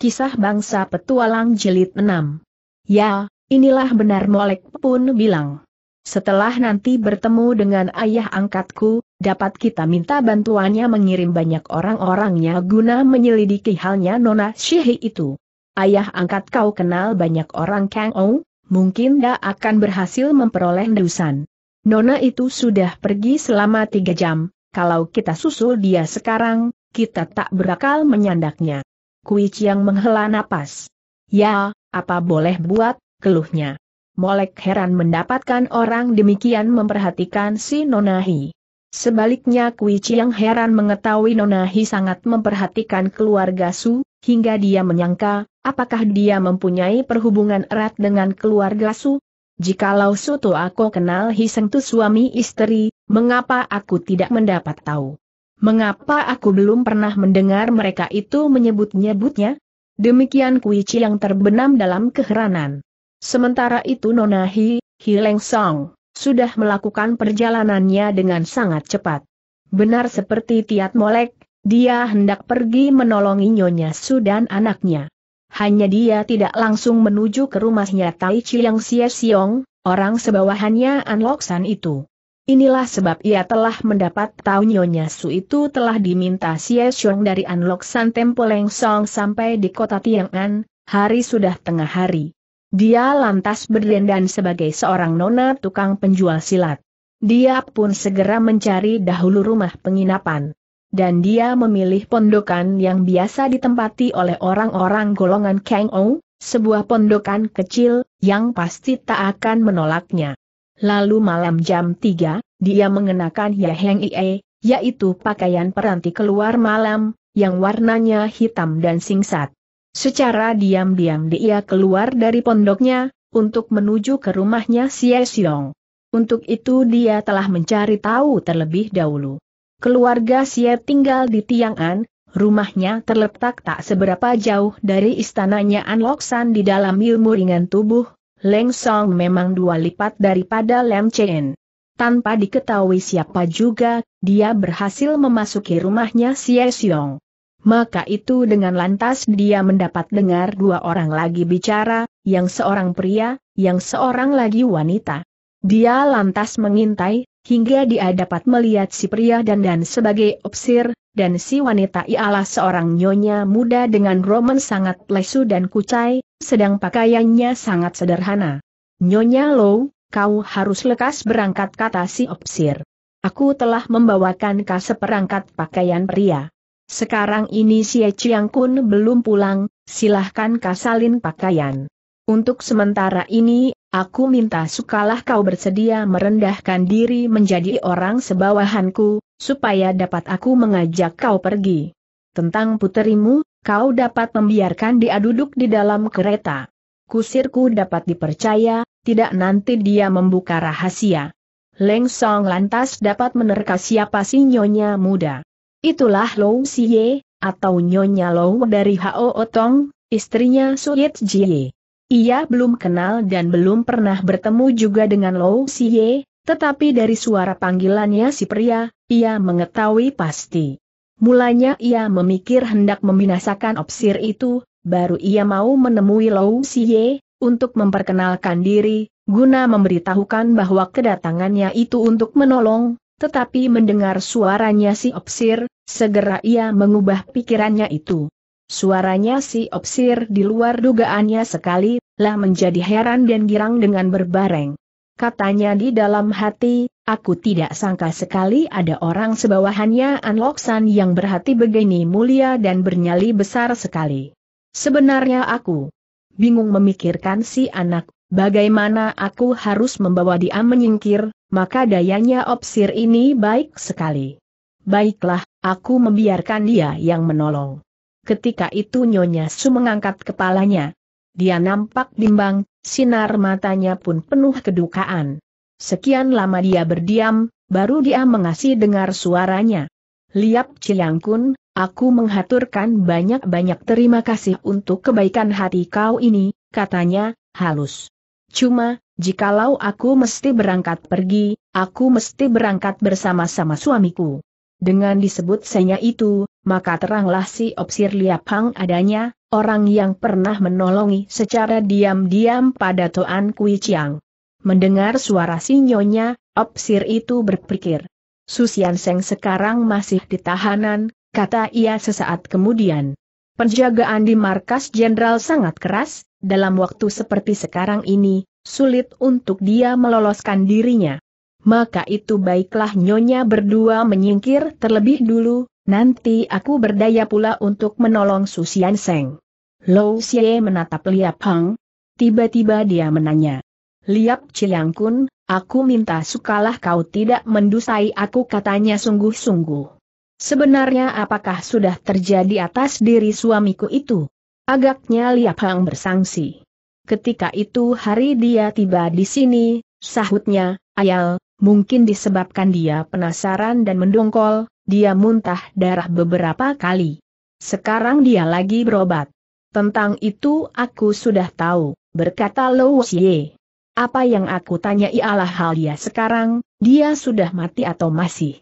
Kisah Bangsa Petualang jelit 6 Ya, inilah benar Molek pun bilang. Setelah nanti bertemu dengan ayah angkatku, dapat kita minta bantuannya mengirim banyak orang-orangnya guna menyelidiki halnya Nona Shihi itu. Ayah angkat kau kenal banyak orang Kang Ou, mungkin dia akan berhasil memperoleh dusan. Nona itu sudah pergi selama tiga jam, kalau kita susul dia sekarang, kita tak berakal menyandaknya. Kui Chiang menghela napas. Ya, apa boleh buat, keluhnya. Molek heran mendapatkan orang demikian memperhatikan si Nonahi. Sebaliknya Kui Chiang heran mengetahui Nonahi sangat memperhatikan keluarga Su, hingga dia menyangka, apakah dia mempunyai perhubungan erat dengan keluarga Su? Jikalau Su aku kenal Hiseng tu suami istri, mengapa aku tidak mendapat tahu? Mengapa aku belum pernah mendengar mereka itu menyebut-nyebutnya? Demikian Kuici yang terbenam dalam keheranan. Sementara itu Nona Hi, Hi Leng Song, sudah melakukan perjalanannya dengan sangat cepat. Benar seperti Tiat Molek, dia hendak pergi menolongi Nyonya Su dan anaknya. Hanya dia tidak langsung menuju ke rumahnya Tai Chi yang Sia Siong, orang sebawahannya An San itu. Inilah sebab ia telah mendapat tahu Nyonya Su itu telah diminta Xie Xiong dari anlok Santempo Tempo Song sampai di kota Tiang'an, hari sudah tengah hari. Dia lantas berdandan sebagai seorang nona tukang penjual silat. Dia pun segera mencari dahulu rumah penginapan. Dan dia memilih pondokan yang biasa ditempati oleh orang-orang golongan Kang Ou, sebuah pondokan kecil, yang pasti tak akan menolaknya. Lalu malam jam 3, dia mengenakan Ya Heng Ie, yaitu pakaian peranti keluar malam, yang warnanya hitam dan singkat. Secara diam-diam dia keluar dari pondoknya, untuk menuju ke rumahnya si Siong. Untuk itu dia telah mencari tahu terlebih dahulu. Keluarga Xie tinggal di Tiang'an, rumahnya terletak tak seberapa jauh dari istananya An Loksan di dalam ilmu ringan tubuh, Leng Song memang dua lipat daripada Lem Chen. Tanpa diketahui siapa juga, dia berhasil memasuki rumahnya Si Xiong. Maka itu dengan lantas dia mendapat dengar dua orang lagi bicara, yang seorang pria, yang seorang lagi wanita. Dia lantas mengintai, hingga dia dapat melihat si pria dan dan sebagai opsir, dan si wanita ialah seorang nyonya muda dengan roman sangat lesu dan kucai, sedang pakaiannya sangat sederhana. Nyonya Low, kau harus lekas berangkat kata si opsir. Aku telah membawakan kas seperangkat pakaian pria. Sekarang ini si Chiang Kun belum pulang, silahkan kasalin pakaian. Untuk sementara ini, aku minta sukalah kau bersedia merendahkan diri menjadi orang sebawahanku, supaya dapat aku mengajak kau pergi. Tentang puterimu, kau dapat membiarkan dia duduk di dalam kereta. Kusirku dapat dipercaya, tidak nanti dia membuka rahasia. Leng Song lantas dapat menerka siapa si nyonya muda. Itulah Lou Siye, atau nyonya Lou dari Hao Otong, istrinya Suyit Jie. Ia belum kenal dan belum pernah bertemu juga dengan Lou Siye, tetapi dari suara panggilannya si pria, ia mengetahui pasti. Mulanya ia memikir hendak membinasakan opsir itu, baru ia mau menemui Lou Siye untuk memperkenalkan diri, guna memberitahukan bahwa kedatangannya itu untuk menolong, tetapi mendengar suaranya si opsir, segera ia mengubah pikirannya itu. Suaranya si opsir di luar dugaannya sekali, lah menjadi heran dan girang dengan berbareng. Katanya di dalam hati, Aku tidak sangka sekali ada orang sebawahannya Anloksan yang berhati begini mulia dan bernyali besar sekali. Sebenarnya aku bingung memikirkan si anak, bagaimana aku harus membawa dia menyingkir, maka dayanya opsir ini baik sekali. Baiklah, aku membiarkan dia yang menolong. Ketika itu Nyonya Su mengangkat kepalanya. Dia nampak bimbang, sinar matanya pun penuh kedukaan. Sekian lama dia berdiam, baru dia mengasih dengar suaranya. Liap Ciyangkun, aku menghaturkan banyak-banyak terima kasih untuk kebaikan hati kau ini, katanya, halus. Cuma, jikalau aku mesti berangkat pergi, aku mesti berangkat bersama-sama suamiku. Dengan disebut senya itu, maka teranglah si Opsir Liap Hang adanya, orang yang pernah menolongi secara diam-diam pada Toan Kui Chiang. Mendengar suara sinyonya, Opsir itu berpikir. Susian Seng sekarang masih di tahanan, kata ia sesaat kemudian. Penjagaan di markas jenderal sangat keras, dalam waktu seperti sekarang ini, sulit untuk dia meloloskan dirinya. Maka itu baiklah nyonya berdua menyingkir terlebih dulu, nanti aku berdaya pula untuk menolong Susian Seng. Lou Xie menatap Lia Pang. Tiba-tiba dia menanya. Liap Chiang Kun, aku minta sukalah kau tidak mendusai aku katanya sungguh-sungguh. Sebenarnya apakah sudah terjadi atas diri suamiku itu? Agaknya Liap Hang bersangsi. Ketika itu hari dia tiba di sini, sahutnya, ayal, mungkin disebabkan dia penasaran dan mendongkol, dia muntah darah beberapa kali. Sekarang dia lagi berobat. Tentang itu aku sudah tahu, berkata Lo Xie. Apa yang aku tanya ialah hal dia sekarang, dia sudah mati atau masih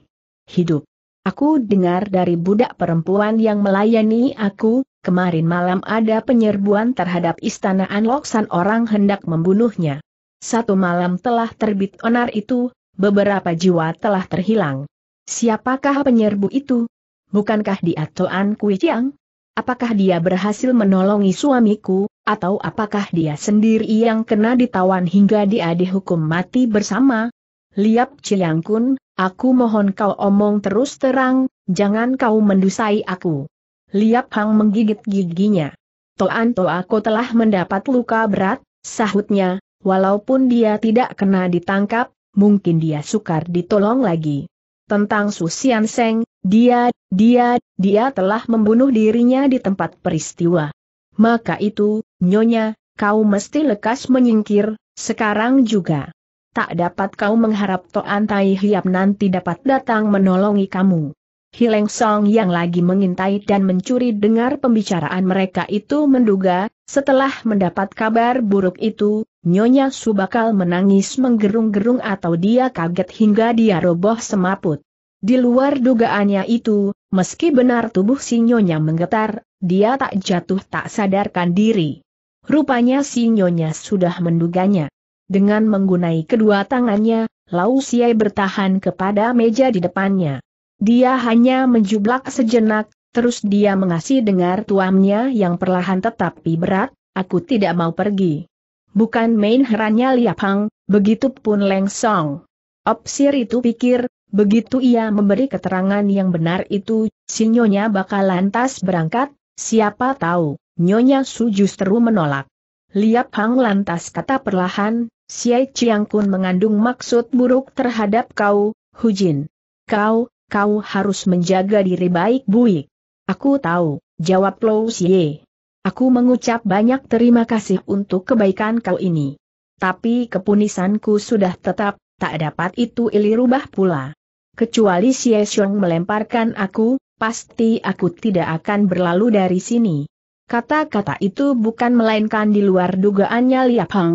hidup. Aku dengar dari budak perempuan yang melayani aku, kemarin malam ada penyerbuan terhadap istana Anloksan orang hendak membunuhnya. Satu malam telah terbit onar itu, beberapa jiwa telah terhilang. Siapakah penyerbu itu? Bukankah dia Toan Kui Chiang? Apakah dia berhasil menolongi suamiku, atau apakah dia sendiri yang kena ditawan hingga dia dihukum mati bersama? Liap Kun, aku mohon kau omong terus terang, jangan kau mendusai aku. Liap Hang menggigit giginya. Toan Toa aku telah mendapat luka berat, sahutnya, walaupun dia tidak kena ditangkap, mungkin dia sukar ditolong lagi. Tentang Susian Seng, dia, dia, dia telah membunuh dirinya di tempat peristiwa. Maka itu, Nyonya, kau mesti lekas menyingkir, sekarang juga. Tak dapat kau mengharap Toan Tai Hiap nanti dapat datang menolongi kamu. Hileng Song yang lagi mengintai dan mencuri dengar pembicaraan mereka itu menduga, setelah mendapat kabar buruk itu, Nyonya Su bakal menangis menggerung-gerung atau dia kaget hingga dia roboh semaput. Di luar dugaannya itu, meski benar tubuh si Nyonya menggetar, dia tak jatuh tak sadarkan diri. Rupanya si Nyonya sudah menduganya. Dengan menggunai kedua tangannya, Lau Siai bertahan kepada meja di depannya. Dia hanya menjublak sejenak, terus dia mengasih dengar tuamnya yang perlahan tetapi berat, aku tidak mau pergi. Bukan main herannya Liap Hang, begitu pun Leng Song. Opsir itu pikir, begitu ia memberi keterangan yang benar itu, si Nyonya bakal lantas berangkat, siapa tahu. Nyonya Su justru menolak. Liap Hang lantas kata perlahan, Siai Chiang Kun mengandung maksud buruk terhadap kau, Hu Jin. Kau, kau harus menjaga diri baik-baik. Aku tahu, jawab Lo Xie. Aku mengucap banyak terima kasih untuk kebaikan kau ini. Tapi kepunisanku sudah tetap, tak dapat itu ilirubah pula. Kecuali Xie Xiong melemparkan aku, pasti aku tidak akan berlalu dari sini. Kata-kata itu bukan melainkan di luar dugaannya Liap Hang.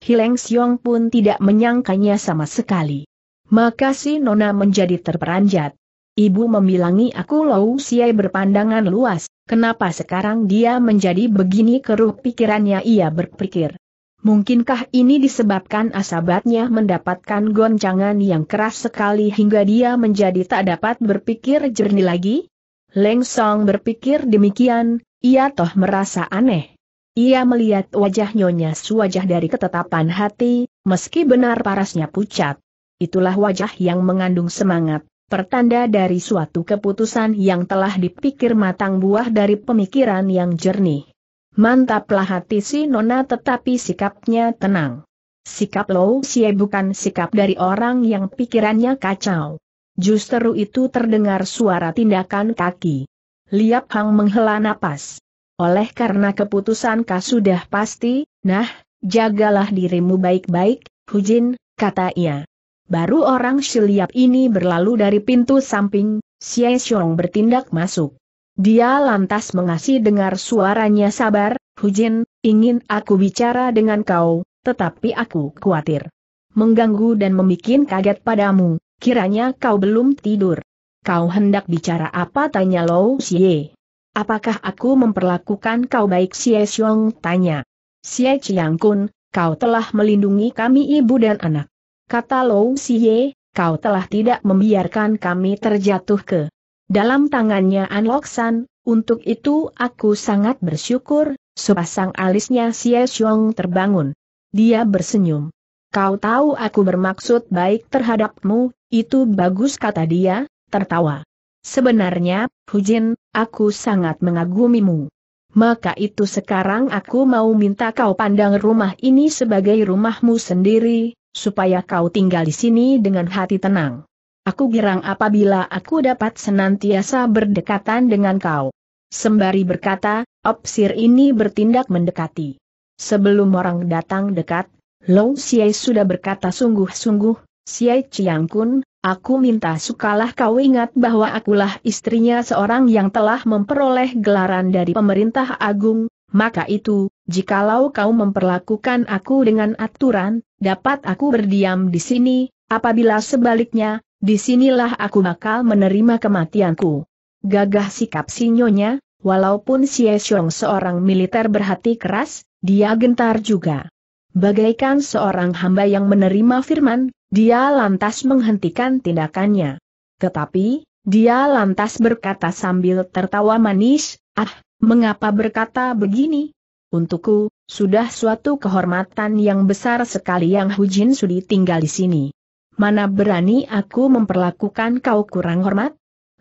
Hileng Siong pun tidak menyangkanya sama sekali. Maka si Nona menjadi terperanjat. Ibu membilangi aku Lou Siai berpandangan luas, kenapa sekarang dia menjadi begini keruh pikirannya ia berpikir. Mungkinkah ini disebabkan asabatnya mendapatkan goncangan yang keras sekali hingga dia menjadi tak dapat berpikir jernih lagi? Leng Song berpikir demikian, ia toh merasa aneh. Ia melihat wajah Nyonya Suwajah dari ketetapan hati, meski benar parasnya pucat. Itulah wajah yang mengandung semangat, pertanda dari suatu keputusan yang telah dipikir matang buah dari pemikiran yang jernih. Mantaplah hati si Nona tetapi sikapnya tenang. Sikap Lou, Xie bukan sikap dari orang yang pikirannya kacau. Justru itu terdengar suara tindakan kaki. Liap Hang menghela napas. Oleh karena keputusan kau sudah pasti, nah, jagalah dirimu baik-baik, Hujin, kata ia. Baru orang Shiliap ini berlalu dari pintu samping, Xie Xiong bertindak masuk. Dia lantas mengasih dengar suaranya sabar, Hujin, ingin aku bicara dengan kau, tetapi aku khawatir. Mengganggu dan membuat kaget padamu, kiranya kau belum tidur. Kau hendak bicara apa tanya Lou Xie. Apakah aku memperlakukan kau baik Xie Xiong tanya. Xie Chiang Kun, kau telah melindungi kami ibu dan anak. Kata Lou Xie, kau telah tidak membiarkan kami terjatuh ke dalam tangannya An Loksan, untuk itu aku sangat bersyukur, sepasang alisnya Xie Xiong terbangun. Dia bersenyum. Kau tahu aku bermaksud baik terhadapmu, itu bagus kata dia, tertawa. Sebenarnya, Hujin, aku sangat mengagumimu. Maka itu sekarang aku mau minta kau pandang rumah ini sebagai rumahmu sendiri, supaya kau tinggal di sini dengan hati tenang. Aku girang apabila aku dapat senantiasa berdekatan dengan kau. Sembari berkata, opsir ini bertindak mendekati. Sebelum orang datang dekat, Long Xiai sudah berkata sungguh-sungguh, Xiai Chiang Kun, Aku minta sukalah kau ingat bahwa akulah istrinya seorang yang telah memperoleh gelaran dari pemerintah agung, maka itu, jikalau kau memperlakukan aku dengan aturan, dapat aku berdiam di sini, apabila sebaliknya, disinilah aku bakal menerima kematianku. Gagah sikap sinyonya, walaupun Xie Xiong seorang militer berhati keras, dia gentar juga. Bagaikan seorang hamba yang menerima firman, dia lantas menghentikan tindakannya. Tetapi, dia lantas berkata sambil tertawa manis, ah, mengapa berkata begini? Untukku, sudah suatu kehormatan yang besar sekali yang Hujin Sudi tinggal di sini. Mana berani aku memperlakukan kau kurang hormat?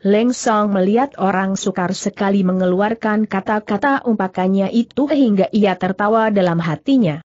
Leng Song melihat orang sukar sekali mengeluarkan kata-kata umpakannya itu hingga ia tertawa dalam hatinya.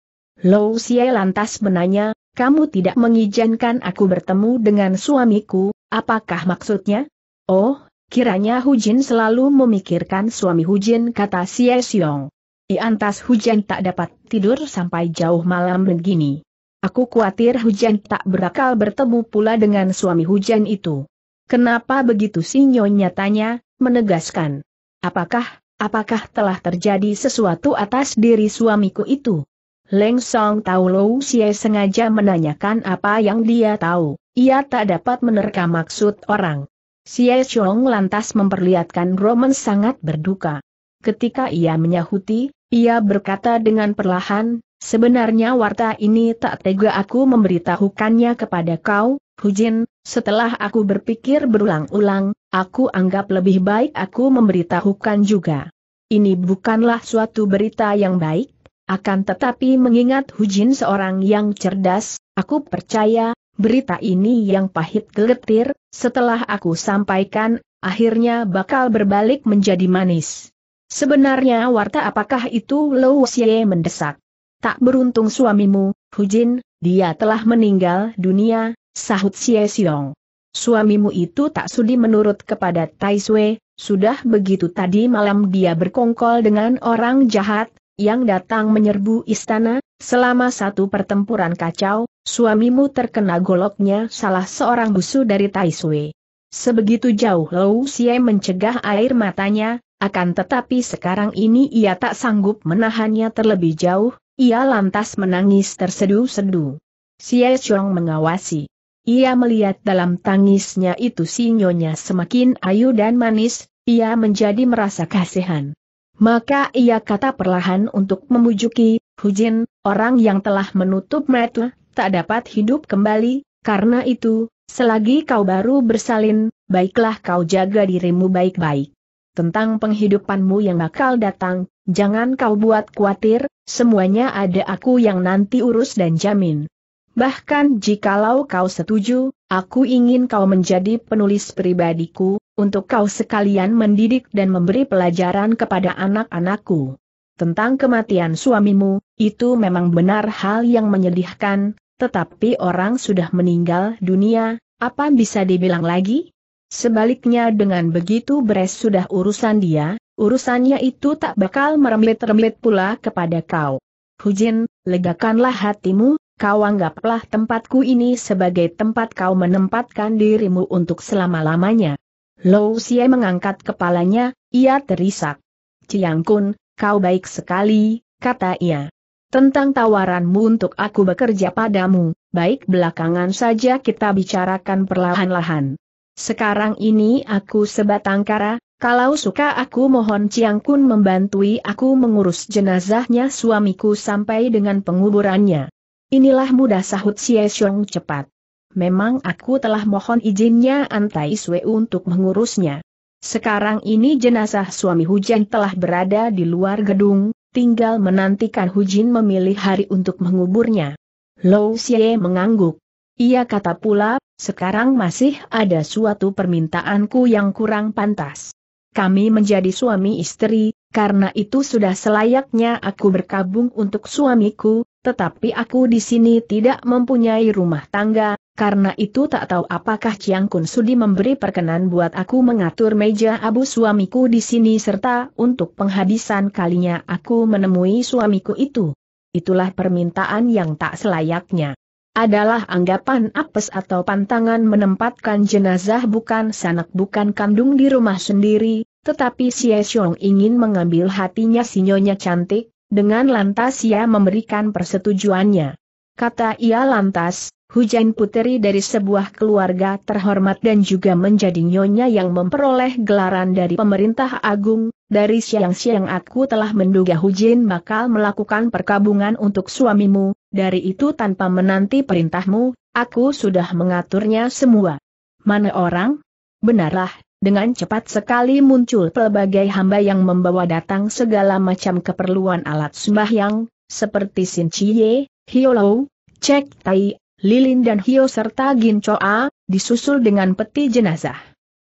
Lou Xie lantas menanya, kamu tidak mengizinkan aku bertemu dengan suamiku, apakah maksudnya? Oh, kiranya Hujin selalu memikirkan suami Hujin kata Xie Xiong. Iantas Hujan tak dapat tidur sampai jauh malam begini. Aku khawatir Hujan tak berakal bertemu pula dengan suami Hujan itu. Kenapa begitu si nyonya tanya, menegaskan. Apakah, apakah telah terjadi sesuatu atas diri suamiku itu? Leng Song tahu Lou Xie sengaja menanyakan apa yang dia tahu, ia tak dapat menerka maksud orang. Xie Chong lantas memperlihatkan Roman sangat berduka. Ketika ia menyahuti, ia berkata dengan perlahan, sebenarnya warta ini tak tega aku memberitahukannya kepada kau, Hujin, setelah aku berpikir berulang-ulang, aku anggap lebih baik aku memberitahukan juga. Ini bukanlah suatu berita yang baik, akan tetapi mengingat Hujin seorang yang cerdas, aku percaya, berita ini yang pahit geletir, setelah aku sampaikan, akhirnya bakal berbalik menjadi manis. Sebenarnya warta apakah itu Lou Xie mendesak? Tak beruntung suamimu, Hujin, dia telah meninggal dunia, sahut Xie Xiong. Suamimu itu tak sudi menurut kepada Tai Sui, sudah begitu tadi malam dia berkongkol dengan orang jahat, yang datang menyerbu istana, selama satu pertempuran kacau, suamimu terkena goloknya salah seorang busu dari Taisui. Sebegitu jauh Lou Xie mencegah air matanya, akan tetapi sekarang ini ia tak sanggup menahannya terlebih jauh, ia lantas menangis tersedu-sedu. Xie Chong mengawasi. Ia melihat dalam tangisnya itu sinyonya semakin ayu dan manis, ia menjadi merasa kasihan. Maka ia kata perlahan untuk memujuki, Hujin, orang yang telah menutup mata, tak dapat hidup kembali, karena itu, selagi kau baru bersalin, baiklah kau jaga dirimu baik-baik. Tentang penghidupanmu yang bakal datang, jangan kau buat khawatir, semuanya ada aku yang nanti urus dan jamin. Bahkan jikalau kau setuju, aku ingin kau menjadi penulis pribadiku, untuk kau sekalian mendidik dan memberi pelajaran kepada anak-anakku. Tentang kematian suamimu, itu memang benar hal yang menyedihkan, tetapi orang sudah meninggal dunia, apa bisa dibilang lagi? Sebaliknya dengan begitu beres sudah urusan dia, urusannya itu tak bakal merembet remlet pula kepada kau. Hujin, legakanlah hatimu, kau anggaplah tempatku ini sebagai tempat kau menempatkan dirimu untuk selama-lamanya. Lou Xie mengangkat kepalanya, ia terisak. Ciang Kun, kau baik sekali, kata ia. Tentang tawaranmu untuk aku bekerja padamu, baik belakangan saja kita bicarakan perlahan-lahan. Sekarang ini aku sebatang kara, kalau suka aku mohon Ciang Kun membantui aku mengurus jenazahnya suamiku sampai dengan penguburannya. Inilah mudah sahut Xie Xiong cepat memang aku telah mohon izinnya Antai Sue untuk mengurusnya. Sekarang ini jenazah suami Hujan telah berada di luar gedung, tinggal menantikan Hujin memilih hari untuk menguburnya. Lou Xie mengangguk. Ia kata pula, sekarang masih ada suatu permintaanku yang kurang pantas. Kami menjadi suami istri, karena itu sudah selayaknya aku berkabung untuk suamiku, tetapi aku di sini tidak mempunyai rumah tangga, karena itu tak tahu apakah Chiang Kun Sudi memberi perkenan buat aku mengatur meja abu suamiku di sini serta untuk penghabisan kalinya aku menemui suamiku itu. Itulah permintaan yang tak selayaknya. Adalah anggapan apes atau pantangan menempatkan jenazah bukan sanak bukan kandung di rumah sendiri, tetapi Xie Xiong ingin mengambil hatinya si nyonya cantik, dengan lantas ia memberikan persetujuannya. Kata ia lantas, Hujan Puteri dari sebuah keluarga terhormat dan juga menjadi nyonya yang memperoleh gelaran dari pemerintah agung, dari siang-siang aku telah menduga Hujan bakal melakukan perkabungan untuk suamimu, dari itu tanpa menanti perintahmu, aku sudah mengaturnya semua. Mana orang? Benarlah, dengan cepat sekali muncul pelbagai hamba yang membawa datang segala macam keperluan alat sembahyang, seperti Sin Chie, lou, Cek Tai, Lilin dan Hio serta gin Gincoa, disusul dengan peti jenazah.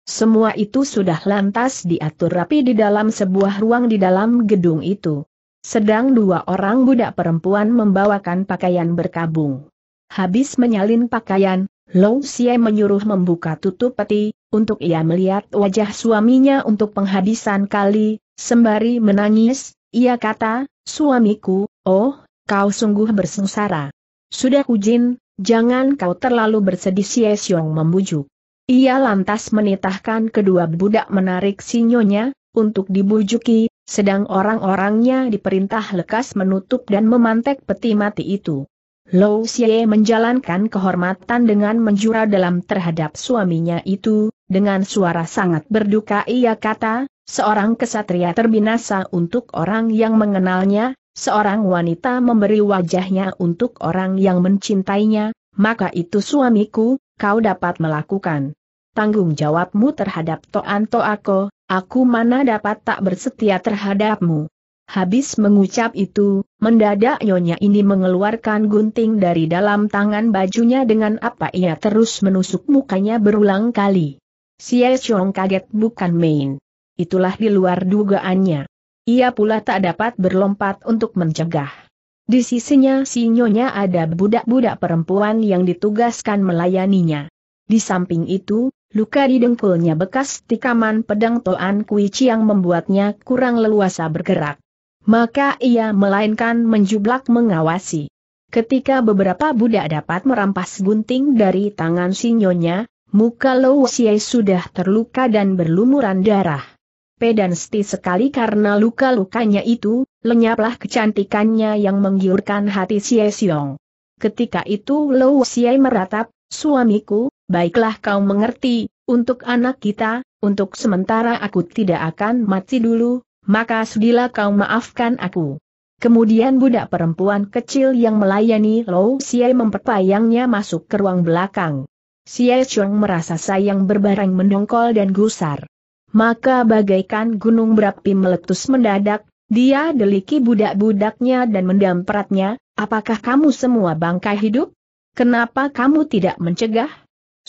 Semua itu sudah lantas diatur rapi di dalam sebuah ruang di dalam gedung itu. Sedang dua orang budak perempuan membawakan pakaian berkabung. Habis menyalin pakaian, Long Xie menyuruh membuka tutup peti, untuk ia melihat wajah suaminya untuk penghabisan kali, sembari menangis, ia kata, suamiku, oh, kau sungguh bersengsara. Sudah kujin, jangan kau terlalu bersedih Xie Xiong membujuk. Ia lantas menitahkan kedua budak menarik sinyonya, untuk dibujuki, sedang orang-orangnya diperintah lekas menutup dan memantek peti mati itu. Lou Xie menjalankan kehormatan dengan menjura dalam terhadap suaminya itu, dengan suara sangat berduka ia kata, seorang kesatria terbinasa untuk orang yang mengenalnya, seorang wanita memberi wajahnya untuk orang yang mencintainya, maka itu suamiku, kau dapat melakukan tanggung jawabmu terhadap Toan Toako, aku mana dapat tak bersetia terhadapmu. Habis mengucap itu, mendadak Nyonya ini mengeluarkan gunting dari dalam tangan bajunya dengan apa ia terus menusuk mukanya berulang kali. Si Chong kaget bukan main. Itulah di luar dugaannya. Ia pula tak dapat berlompat untuk mencegah. Di sisinya si Nyonya ada budak-budak perempuan yang ditugaskan melayaninya. Di samping itu, Luka di dengkulnya bekas tikaman pedang Toan Kui yang membuatnya kurang leluasa bergerak maka ia melainkan menjublak mengawasi. Ketika beberapa budak dapat merampas gunting dari tangan sinyonya, muka Lou Xie sudah terluka dan berlumuran darah. Pedansti sekali karena luka-lukanya itu, lenyaplah kecantikannya yang menggiurkan hati Xie Xiong. Ketika itu Lou Xie meratap, suamiku, baiklah kau mengerti, untuk anak kita, untuk sementara aku tidak akan mati dulu, maka sudilah kau maafkan aku. Kemudian budak perempuan kecil yang melayani Lou Siai memperpayangnya masuk ke ruang belakang. Siai Chong merasa sayang berbareng mendongkol dan gusar. Maka bagaikan gunung berapi meletus mendadak, dia deliki budak-budaknya dan mendampratnya, apakah kamu semua bangkai hidup? Kenapa kamu tidak mencegah?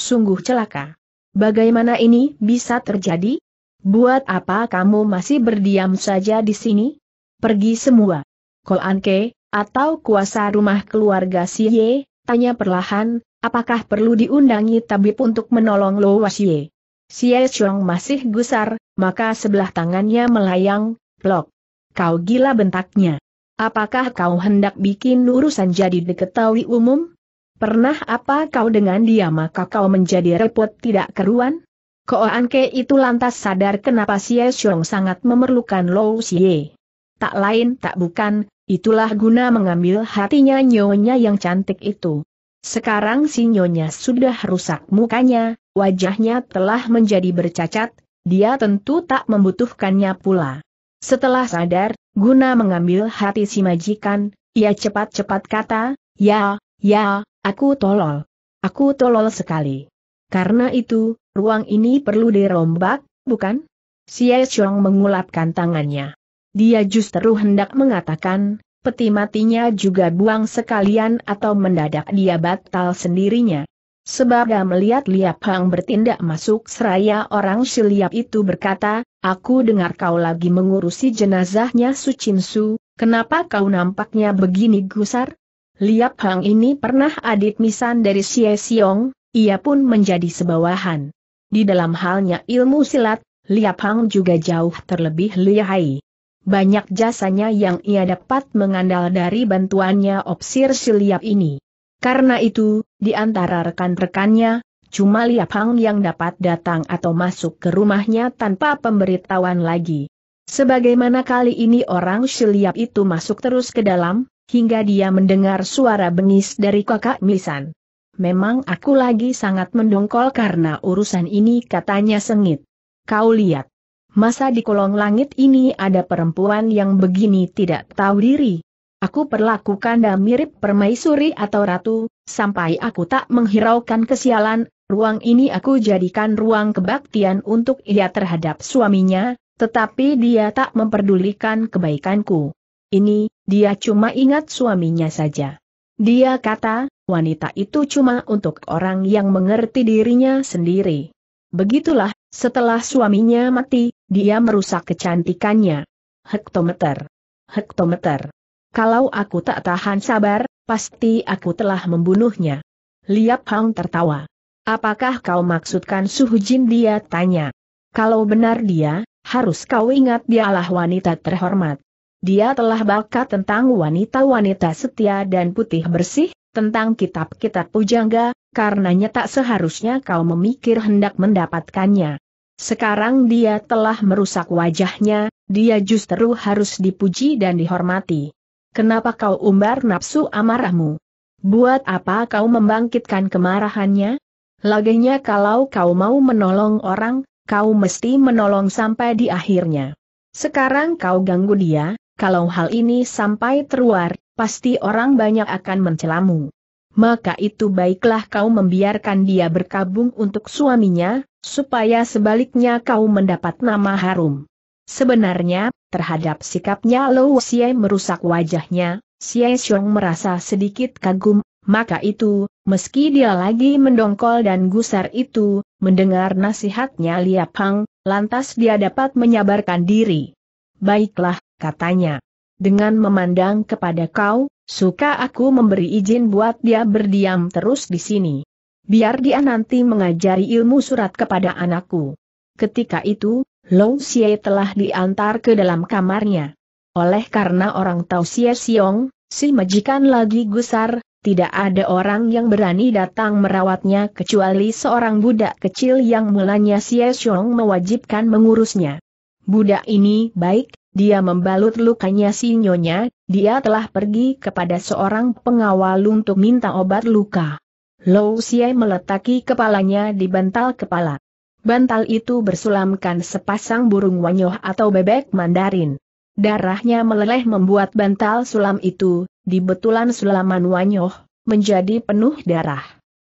Sungguh celaka. Bagaimana ini bisa terjadi? Buat apa kamu masih berdiam saja di sini? Pergi semua. Kolanke, atau kuasa rumah keluarga si Ye, tanya perlahan, apakah perlu diundangi tabib untuk menolong Lo Wasye? Si Ye Chong masih gusar, maka sebelah tangannya melayang, plok. Kau gila bentaknya. Apakah kau hendak bikin urusan jadi diketahui umum? Pernah apa kau dengan dia maka kau menjadi repot tidak keruan? Ko Anke itu lantas sadar kenapa Xie Xiong sangat memerlukan Lou Xie. Tak lain tak bukan, itulah guna mengambil hatinya nyonya yang cantik itu. Sekarang si nyonya sudah rusak mukanya, wajahnya telah menjadi bercacat, dia tentu tak membutuhkannya pula. Setelah sadar, guna mengambil hati si majikan, ia cepat-cepat kata, ya, ya, aku tolol. Aku tolol sekali. Karena itu, Ruang ini perlu dirombak, bukan? Xie Chong mengulapkan tangannya. Dia justru hendak mengatakan, peti matinya juga buang sekalian atau mendadak dia batal sendirinya. Sebab dia melihat Liap Hang bertindak masuk seraya orang si itu berkata, Aku dengar kau lagi mengurusi jenazahnya Su Chin Su, kenapa kau nampaknya begini gusar? Liap Hang ini pernah adik misan dari Xie Xiong, ia pun menjadi sebawahan. Di dalam halnya ilmu silat, Liap Hang juga jauh terlebih lihai. Banyak jasanya yang ia dapat mengandal dari bantuannya Opsir Siliap ini. Karena itu, di antara rekan-rekannya, cuma Liap Hang yang dapat datang atau masuk ke rumahnya tanpa pemberitahuan lagi. Sebagaimana kali ini orang Siliap itu masuk terus ke dalam, hingga dia mendengar suara bengis dari kakak Misan. Memang aku lagi sangat mendongkol karena urusan ini katanya sengit. Kau lihat. Masa di kolong langit ini ada perempuan yang begini tidak tahu diri. Aku perlakukan dan mirip permaisuri atau ratu, sampai aku tak menghiraukan kesialan, ruang ini aku jadikan ruang kebaktian untuk ia terhadap suaminya, tetapi dia tak memperdulikan kebaikanku. Ini, dia cuma ingat suaminya saja. Dia kata, wanita itu cuma untuk orang yang mengerti dirinya sendiri. Begitulah, setelah suaminya mati, dia merusak kecantikannya. Hektometer. Hektometer. Kalau aku tak tahan sabar, pasti aku telah membunuhnya. Liap Hang tertawa. Apakah kau maksudkan Suhu Jin dia tanya. Kalau benar dia, harus kau ingat dialah wanita terhormat. Dia telah bakat tentang wanita-wanita setia dan putih bersih, tentang kitab-kitab pujangga, karenanya tak seharusnya kau memikir hendak mendapatkannya. Sekarang dia telah merusak wajahnya, dia justru harus dipuji dan dihormati. Kenapa kau umbar nafsu amarahmu? Buat apa kau membangkitkan kemarahannya? Lagenya kalau kau mau menolong orang, kau mesti menolong sampai di akhirnya. Sekarang kau ganggu dia, kalau hal ini sampai terluar pasti orang banyak akan mencelamu. Maka itu baiklah kau membiarkan dia berkabung untuk suaminya, supaya sebaliknya kau mendapat nama harum. Sebenarnya, terhadap sikapnya Lou Xie merusak wajahnya, Xie Xiong merasa sedikit kagum, maka itu, meski dia lagi mendongkol dan gusar itu, mendengar nasihatnya Lia Pang, lantas dia dapat menyabarkan diri. Baiklah, katanya dengan memandang kepada kau, suka aku memberi izin buat dia berdiam terus di sini. Biar dia nanti mengajari ilmu surat kepada anakku. Ketika itu, Long Xie telah diantar ke dalam kamarnya. Oleh karena orang tahu Xie Xiong, si majikan lagi gusar, tidak ada orang yang berani datang merawatnya kecuali seorang budak kecil yang mulanya Xie Xiong mewajibkan mengurusnya. Budak ini baik, dia membalut lukanya si nyonya, dia telah pergi kepada seorang pengawal untuk minta obat luka. Lou Siai meletaki kepalanya di bantal kepala. Bantal itu bersulamkan sepasang burung wanyoh atau bebek mandarin. Darahnya meleleh membuat bantal sulam itu, di betulan sulaman wanyoh, menjadi penuh darah.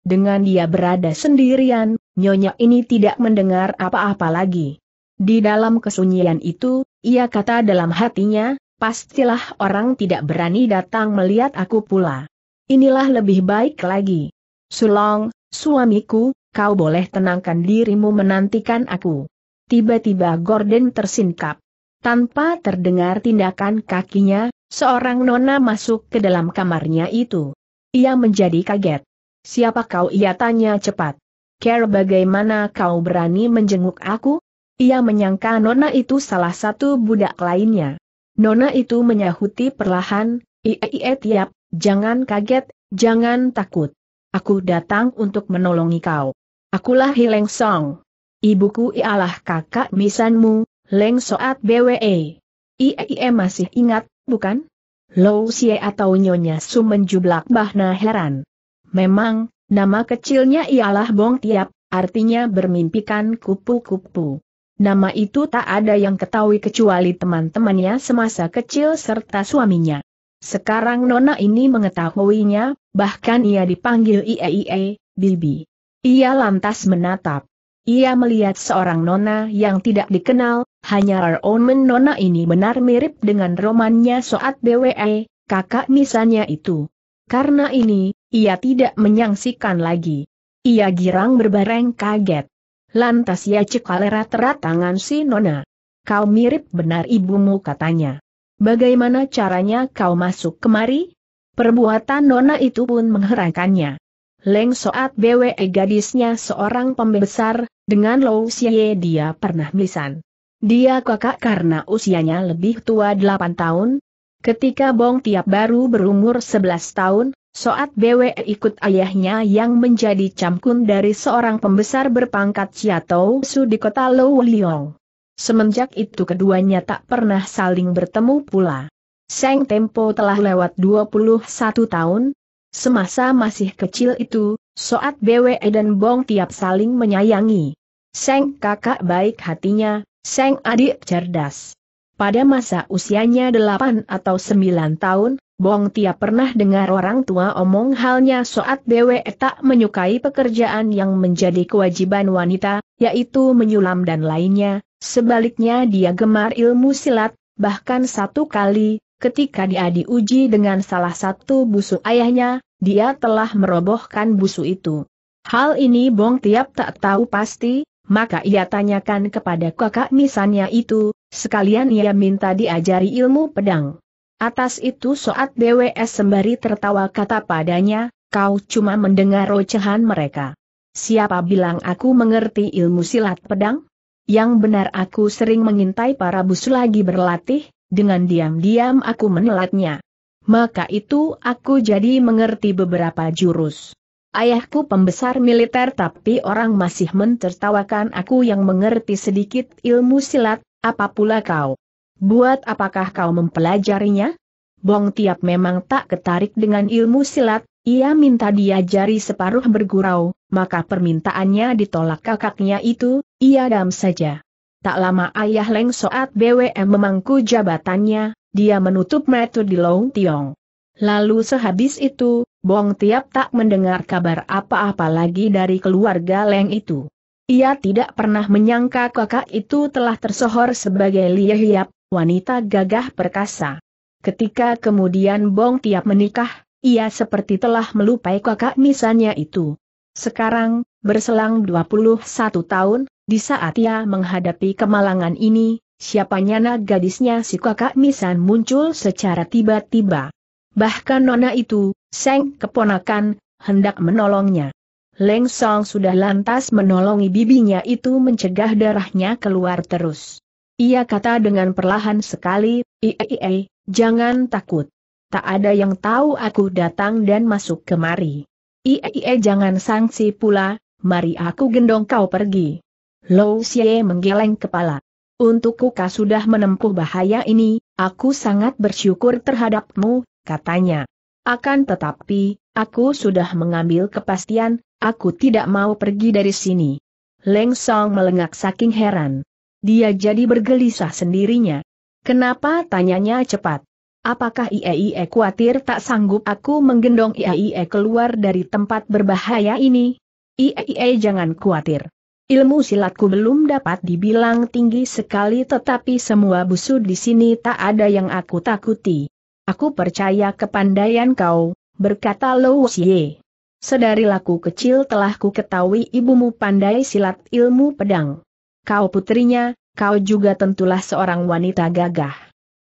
Dengan dia berada sendirian, nyonya ini tidak mendengar apa-apa lagi. Di dalam kesunyian itu, ia kata dalam hatinya, pastilah orang tidak berani datang melihat aku pula. Inilah lebih baik lagi. Sulong, suamiku, kau boleh tenangkan dirimu menantikan aku. Tiba-tiba Gordon tersingkap. Tanpa terdengar tindakan kakinya, seorang nona masuk ke dalam kamarnya itu. Ia menjadi kaget. Siapa kau ia tanya cepat. Care bagaimana kau berani menjenguk aku? Ia menyangka Nona itu salah satu budak lainnya. Nona itu menyahuti perlahan, iya tiap, jangan kaget, jangan takut. Aku datang untuk menolongi kau. Akulah Hileng Song. Ibuku ialah kakak misanmu, Leng Soat BWE. iya masih ingat, bukan? Lou Xie atau Nyonya Su menjublak Bahna heran. Memang, nama kecilnya ialah Bong Tiap, artinya bermimpikan kupu-kupu. Nama itu tak ada yang ketahui kecuali teman-temannya semasa kecil serta suaminya. Sekarang Nona ini mengetahuinya, bahkan ia dipanggil IEIE, Bibi. Ia lantas menatap. Ia melihat seorang Nona yang tidak dikenal, hanya Roman Nona ini benar mirip dengan romannya Soat BWE, kakak misalnya itu. Karena ini, ia tidak menyangsikan lagi. Ia girang berbareng kaget. Lantas ia cekalera terat tangan si Nona. Kau mirip benar ibumu katanya. Bagaimana caranya kau masuk kemari? Perbuatan Nona itu pun mengherankannya. Leng Soat BWE gadisnya seorang pembesar, dengan lo usia dia pernah melisan. Dia kakak karena usianya lebih tua 8 tahun, Ketika Bong Tiap baru berumur 11 tahun, Soat Bwe ikut ayahnya yang menjadi camkun dari seorang pembesar berpangkat Chiatou Su di kota Liong. Semenjak itu keduanya tak pernah saling bertemu pula. Seng Tempo telah lewat 21 tahun, semasa masih kecil itu, Soat Bwe dan Bong Tiap saling menyayangi. Seng kakak baik hatinya, Seng adik cerdas. Pada masa usianya delapan atau sembilan tahun, Bong Tia pernah dengar orang tua omong halnya soat Bwe tak menyukai pekerjaan yang menjadi kewajiban wanita, yaitu menyulam dan lainnya, sebaliknya dia gemar ilmu silat, bahkan satu kali, ketika dia diuji dengan salah satu busu ayahnya, dia telah merobohkan busu itu. Hal ini Bong Tiap tak tahu pasti, maka ia tanyakan kepada kakak misannya itu, Sekalian ia minta diajari ilmu pedang. Atas itu soat BWS sembari tertawa kata padanya, kau cuma mendengar rocehan mereka. Siapa bilang aku mengerti ilmu silat pedang? Yang benar aku sering mengintai para busu lagi berlatih, dengan diam-diam aku menelatnya. Maka itu aku jadi mengerti beberapa jurus. Ayahku pembesar militer tapi orang masih mentertawakan aku yang mengerti sedikit ilmu silat, apa pula kau? Buat apakah kau mempelajarinya? Bong Tiap memang tak ketarik dengan ilmu silat, ia minta diajari separuh bergurau, maka permintaannya ditolak kakaknya itu, ia dam saja. Tak lama ayah Leng Soat BWM memangku jabatannya, dia menutup mata di Long Tiong. Lalu sehabis itu, Bong Tiap tak mendengar kabar apa-apa lagi dari keluarga Leng itu. Ia tidak pernah menyangka kakak itu telah tersohor sebagai Lie Hiap, wanita gagah perkasa. Ketika kemudian Bong Tiap menikah, ia seperti telah melupai kakak misalnya itu. Sekarang, berselang 21 tahun, di saat ia menghadapi kemalangan ini, siapa nyana gadisnya si kakak Misan muncul secara tiba-tiba. Bahkan nona itu, Seng keponakan, hendak menolongnya. Leng Song sudah lantas menolongi bibinya itu mencegah darahnya keluar terus. Ia kata dengan perlahan sekali, Iee, jangan takut. Tak ada yang tahu aku datang dan masuk kemari. Iee jangan sangsi pula, mari aku gendong kau pergi. Lou Xie menggeleng kepala. Untukku kau sudah menempuh bahaya ini, aku sangat bersyukur terhadapmu, katanya. Akan tetapi, aku sudah mengambil kepastian, Aku tidak mau pergi dari sini. Leng Song melengak saking heran. Dia jadi bergelisah sendirinya. Kenapa tanyanya cepat? Apakah IEIE khawatir tak sanggup aku menggendong IEIE keluar dari tempat berbahaya ini? IEIE jangan khawatir. Ilmu silatku belum dapat dibilang tinggi sekali tetapi semua busur di sini tak ada yang aku takuti. Aku percaya kepandaian kau, berkata Lou Xie. Sedari laku kecil telah ku ketahui ibumu pandai silat ilmu pedang. Kau putrinya, kau juga tentulah seorang wanita gagah.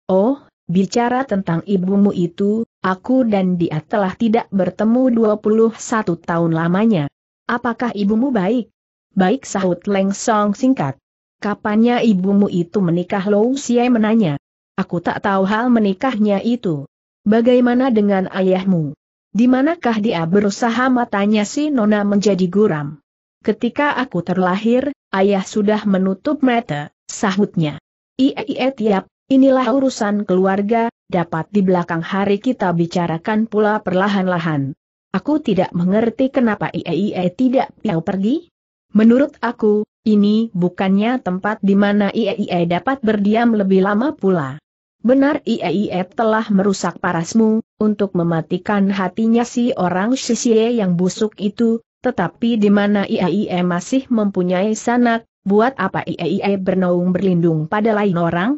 Oh, bicara tentang ibumu itu, aku dan dia telah tidak bertemu 21 tahun lamanya. Apakah ibumu baik? Baik sahut Leng Song singkat. Kapannya ibumu itu menikah Lou Siai menanya. Aku tak tahu hal menikahnya itu. Bagaimana dengan ayahmu? Di manakah dia berusaha matanya si Nona menjadi guram? Ketika aku terlahir, ayah sudah menutup mata, sahutnya. Iya, iya tiap, inilah urusan keluarga, dapat di belakang hari kita bicarakan pula perlahan-lahan. Aku tidak mengerti kenapa IEIE iya, iya, tidak mau pergi. Menurut aku, ini bukannya tempat di mana IEIE dapat berdiam lebih lama pula. Benar Ie e telah merusak parasmu, untuk mematikan hatinya si orang Shishie yang busuk itu, tetapi di mana Ie e masih mempunyai sanak, buat apa Ie e bernaung berlindung pada lain orang?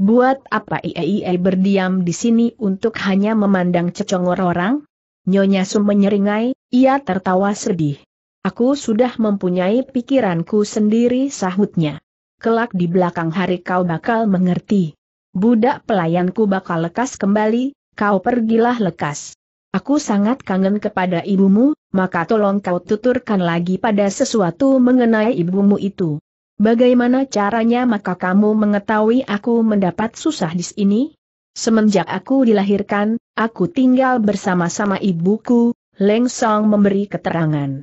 Buat apa Ie berdiam di sini untuk hanya memandang cecongor orang? Nyonya Sum menyeringai, ia tertawa sedih. Aku sudah mempunyai pikiranku sendiri sahutnya. Kelak di belakang hari kau bakal mengerti. Budak pelayanku bakal lekas kembali, kau pergilah lekas. Aku sangat kangen kepada ibumu, maka tolong kau tuturkan lagi pada sesuatu mengenai ibumu itu. Bagaimana caranya maka kamu mengetahui aku mendapat susah di sini? Semenjak aku dilahirkan, aku tinggal bersama-sama ibuku, Leng Song memberi keterangan.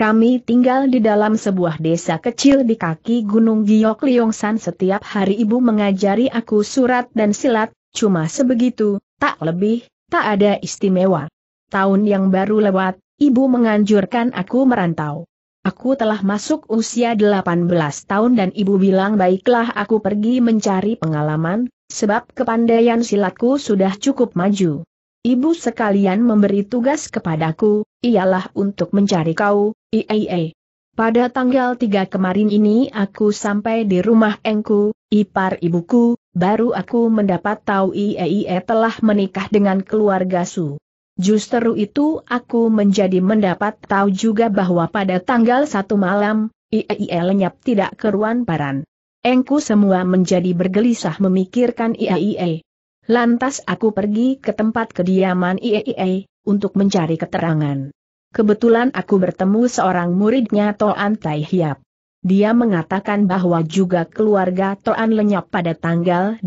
Kami tinggal di dalam sebuah desa kecil di kaki Gunung Giok Liongsan setiap hari ibu mengajari aku surat dan silat, cuma sebegitu, tak lebih, tak ada istimewa. Tahun yang baru lewat, ibu menganjurkan aku merantau. Aku telah masuk usia 18 tahun dan ibu bilang baiklah aku pergi mencari pengalaman, sebab kepandaian silatku sudah cukup maju. Ibu sekalian memberi tugas kepadaku, ialah untuk mencari kau, Iee. Pada tanggal tiga kemarin ini aku sampai di rumah engku, ipar ibuku, baru aku mendapat tahu Iee telah menikah dengan keluarga Su. Justru itu aku menjadi mendapat tahu juga bahwa pada tanggal satu malam, Iee lenyap tidak keruan paran. Engku semua menjadi bergelisah memikirkan Iee. Lantas aku pergi ke tempat kediaman Iee untuk mencari keterangan. Kebetulan aku bertemu seorang muridnya Toan Tai Hiap. Dia mengatakan bahwa juga keluarga Toan lenyap pada tanggal 2.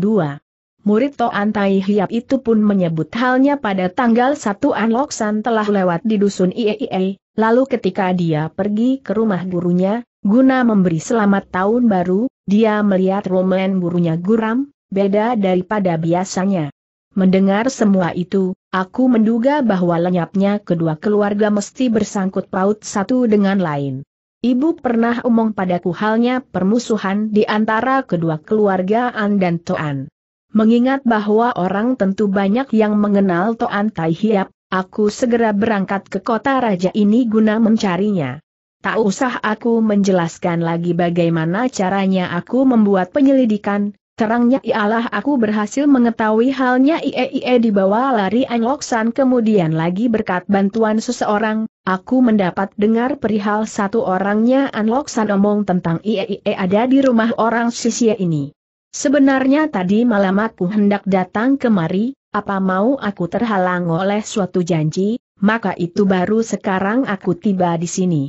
Murid Toan Tai Hiap itu pun menyebut halnya pada tanggal 1 An Loksan telah lewat di dusun IEIE, lalu ketika dia pergi ke rumah gurunya, guna memberi selamat tahun baru, dia melihat roman gurunya guram, beda daripada biasanya. Mendengar semua itu, aku menduga bahwa lenyapnya kedua keluarga mesti bersangkut paut satu dengan lain. Ibu pernah omong padaku halnya permusuhan di antara kedua keluarga An dan Toan. Mengingat bahwa orang tentu banyak yang mengenal Toan Tai Hiap, aku segera berangkat ke kota raja ini guna mencarinya. Tak usah aku menjelaskan lagi bagaimana caranya aku membuat penyelidikan, Terangnya ialah aku berhasil mengetahui halnya IEIE dibawa lari Angloksan kemudian lagi berkat bantuan seseorang, aku mendapat dengar perihal satu orangnya Angloksan omong tentang IEIE ada di rumah orang sisia ini. Sebenarnya tadi malam aku hendak datang kemari, apa mau aku terhalang oleh suatu janji, maka itu baru sekarang aku tiba di sini.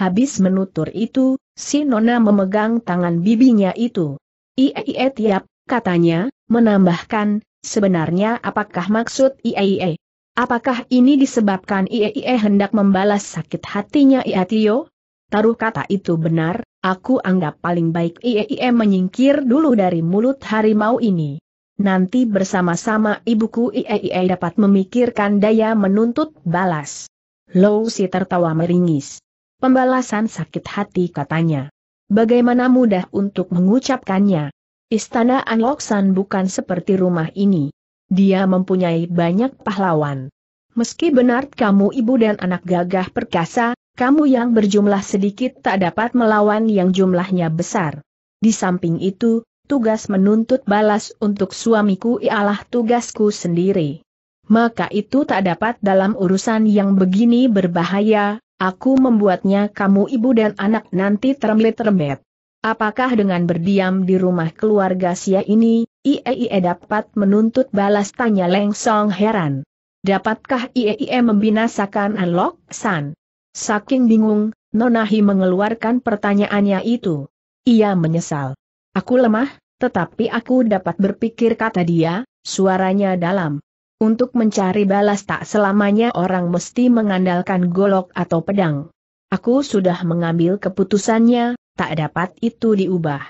Habis menutur itu, si Nona memegang tangan bibinya itu. Ie tiap, katanya, menambahkan, sebenarnya apakah maksud ie Apakah ini disebabkan ie hendak membalas sakit hatinya Iatio? Taruh kata itu benar, aku anggap paling baik ie menyingkir dulu dari mulut harimau ini. Nanti bersama-sama ibuku IEIE dapat memikirkan daya menuntut balas. Lou si tertawa meringis. Pembalasan sakit hati katanya. Bagaimana mudah untuk mengucapkannya. Istana Anloksan bukan seperti rumah ini. Dia mempunyai banyak pahlawan. Meski benar kamu ibu dan anak gagah perkasa, kamu yang berjumlah sedikit tak dapat melawan yang jumlahnya besar. Di samping itu, tugas menuntut balas untuk suamiku ialah tugasku sendiri. Maka itu tak dapat dalam urusan yang begini berbahaya, Aku membuatnya kamu ibu dan anak nanti terembet-terembet. Apakah dengan berdiam di rumah keluarga Sia ini, IEIE dapat menuntut balas tanya Leng Song heran. Dapatkah IEIE membinasakan Anlok San? Saking bingung, Nonahi mengeluarkan pertanyaannya itu. Ia menyesal. Aku lemah, tetapi aku dapat berpikir kata dia, suaranya dalam. Untuk mencari balas tak selamanya orang mesti mengandalkan golok atau pedang. Aku sudah mengambil keputusannya, tak dapat itu diubah.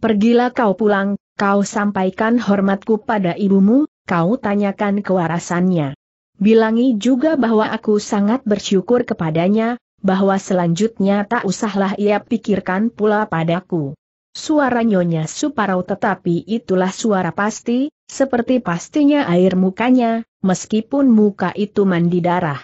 Pergilah kau pulang, kau sampaikan hormatku pada ibumu, kau tanyakan kewarasannya. Bilangi juga bahwa aku sangat bersyukur kepadanya, bahwa selanjutnya tak usahlah ia pikirkan pula padaku. Suara Nyonya Suparau tetapi itulah suara pasti, seperti pastinya air mukanya, meskipun muka itu mandi darah.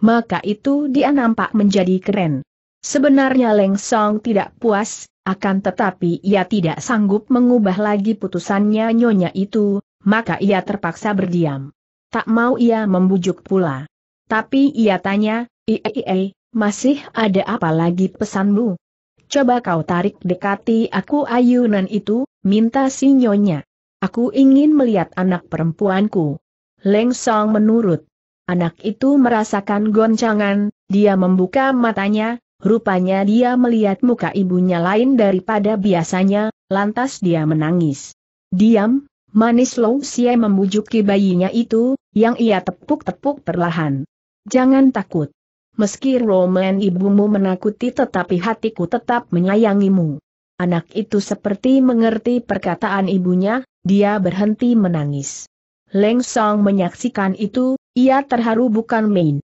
Maka itu dia nampak menjadi keren. Sebenarnya Leng Song tidak puas, akan tetapi ia tidak sanggup mengubah lagi putusannya nyonya itu, maka ia terpaksa berdiam. Tak mau ia membujuk pula. Tapi ia tanya, Iee, masih ada apa lagi pesanmu? Coba kau tarik dekati aku ayunan itu, minta si nyonya. Aku ingin melihat anak perempuanku. Leng Song menurut. Anak itu merasakan goncangan, dia membuka matanya, rupanya dia melihat muka ibunya lain daripada biasanya, lantas dia menangis. Diam, manis Lou Xie membujuki bayinya itu, yang ia tepuk-tepuk perlahan. Jangan takut. Meski Roman ibumu menakuti tetapi hatiku tetap menyayangimu. Anak itu seperti mengerti perkataan ibunya, dia berhenti menangis. Leng Song menyaksikan itu, ia terharu bukan main.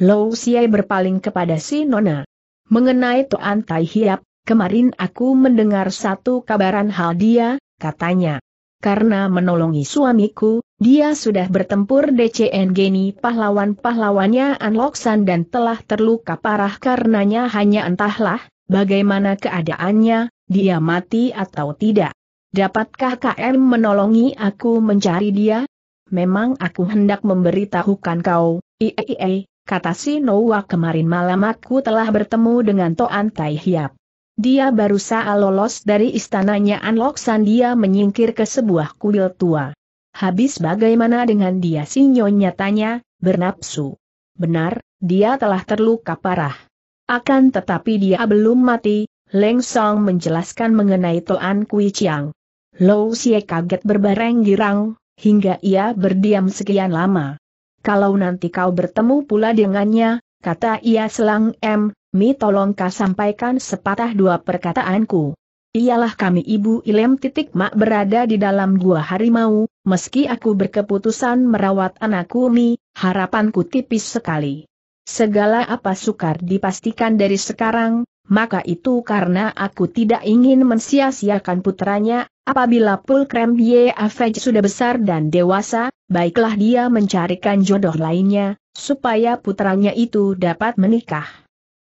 Lou Siai berpaling kepada si Nona. Mengenai Tuan Tai Hiap, kemarin aku mendengar satu kabaran hal dia, katanya. Karena menolongi suamiku, dia sudah bertempur DCN Geni pahlawan-pahlawannya Anloksan dan telah terluka parah karenanya hanya entahlah, bagaimana keadaannya, dia mati atau tidak. Dapatkah KM menolongi aku mencari dia? Memang aku hendak memberitahukan kau, iee, iya, iya, iya, kata si Noa kemarin malam aku telah bertemu dengan Toan Tai Hiap. Dia baru saat lolos dari istananya Anlok Sandia menyingkir ke sebuah kuil tua. Habis bagaimana dengan dia si nyonya tanya, bernapsu. Benar, dia telah terluka parah. Akan tetapi dia belum mati, Leng Song menjelaskan mengenai Toan Kui Chiang. Lou Xie kaget berbareng girang, hingga ia berdiam sekian lama. Kalau nanti kau bertemu pula dengannya, kata ia selang M, Mi tolong kau sampaikan sepatah dua perkataanku. Iyalah kami ibu Ilem titik mak berada di dalam gua harimau, meski aku berkeputusan merawat anakku Mi, harapanku tipis sekali. Segala apa sukar dipastikan dari sekarang, maka itu karena aku tidak ingin mensia-siakan putranya, apabila Pulkrem Ye Avej sudah besar dan dewasa, baiklah dia mencarikan jodoh lainnya, supaya putranya itu dapat menikah.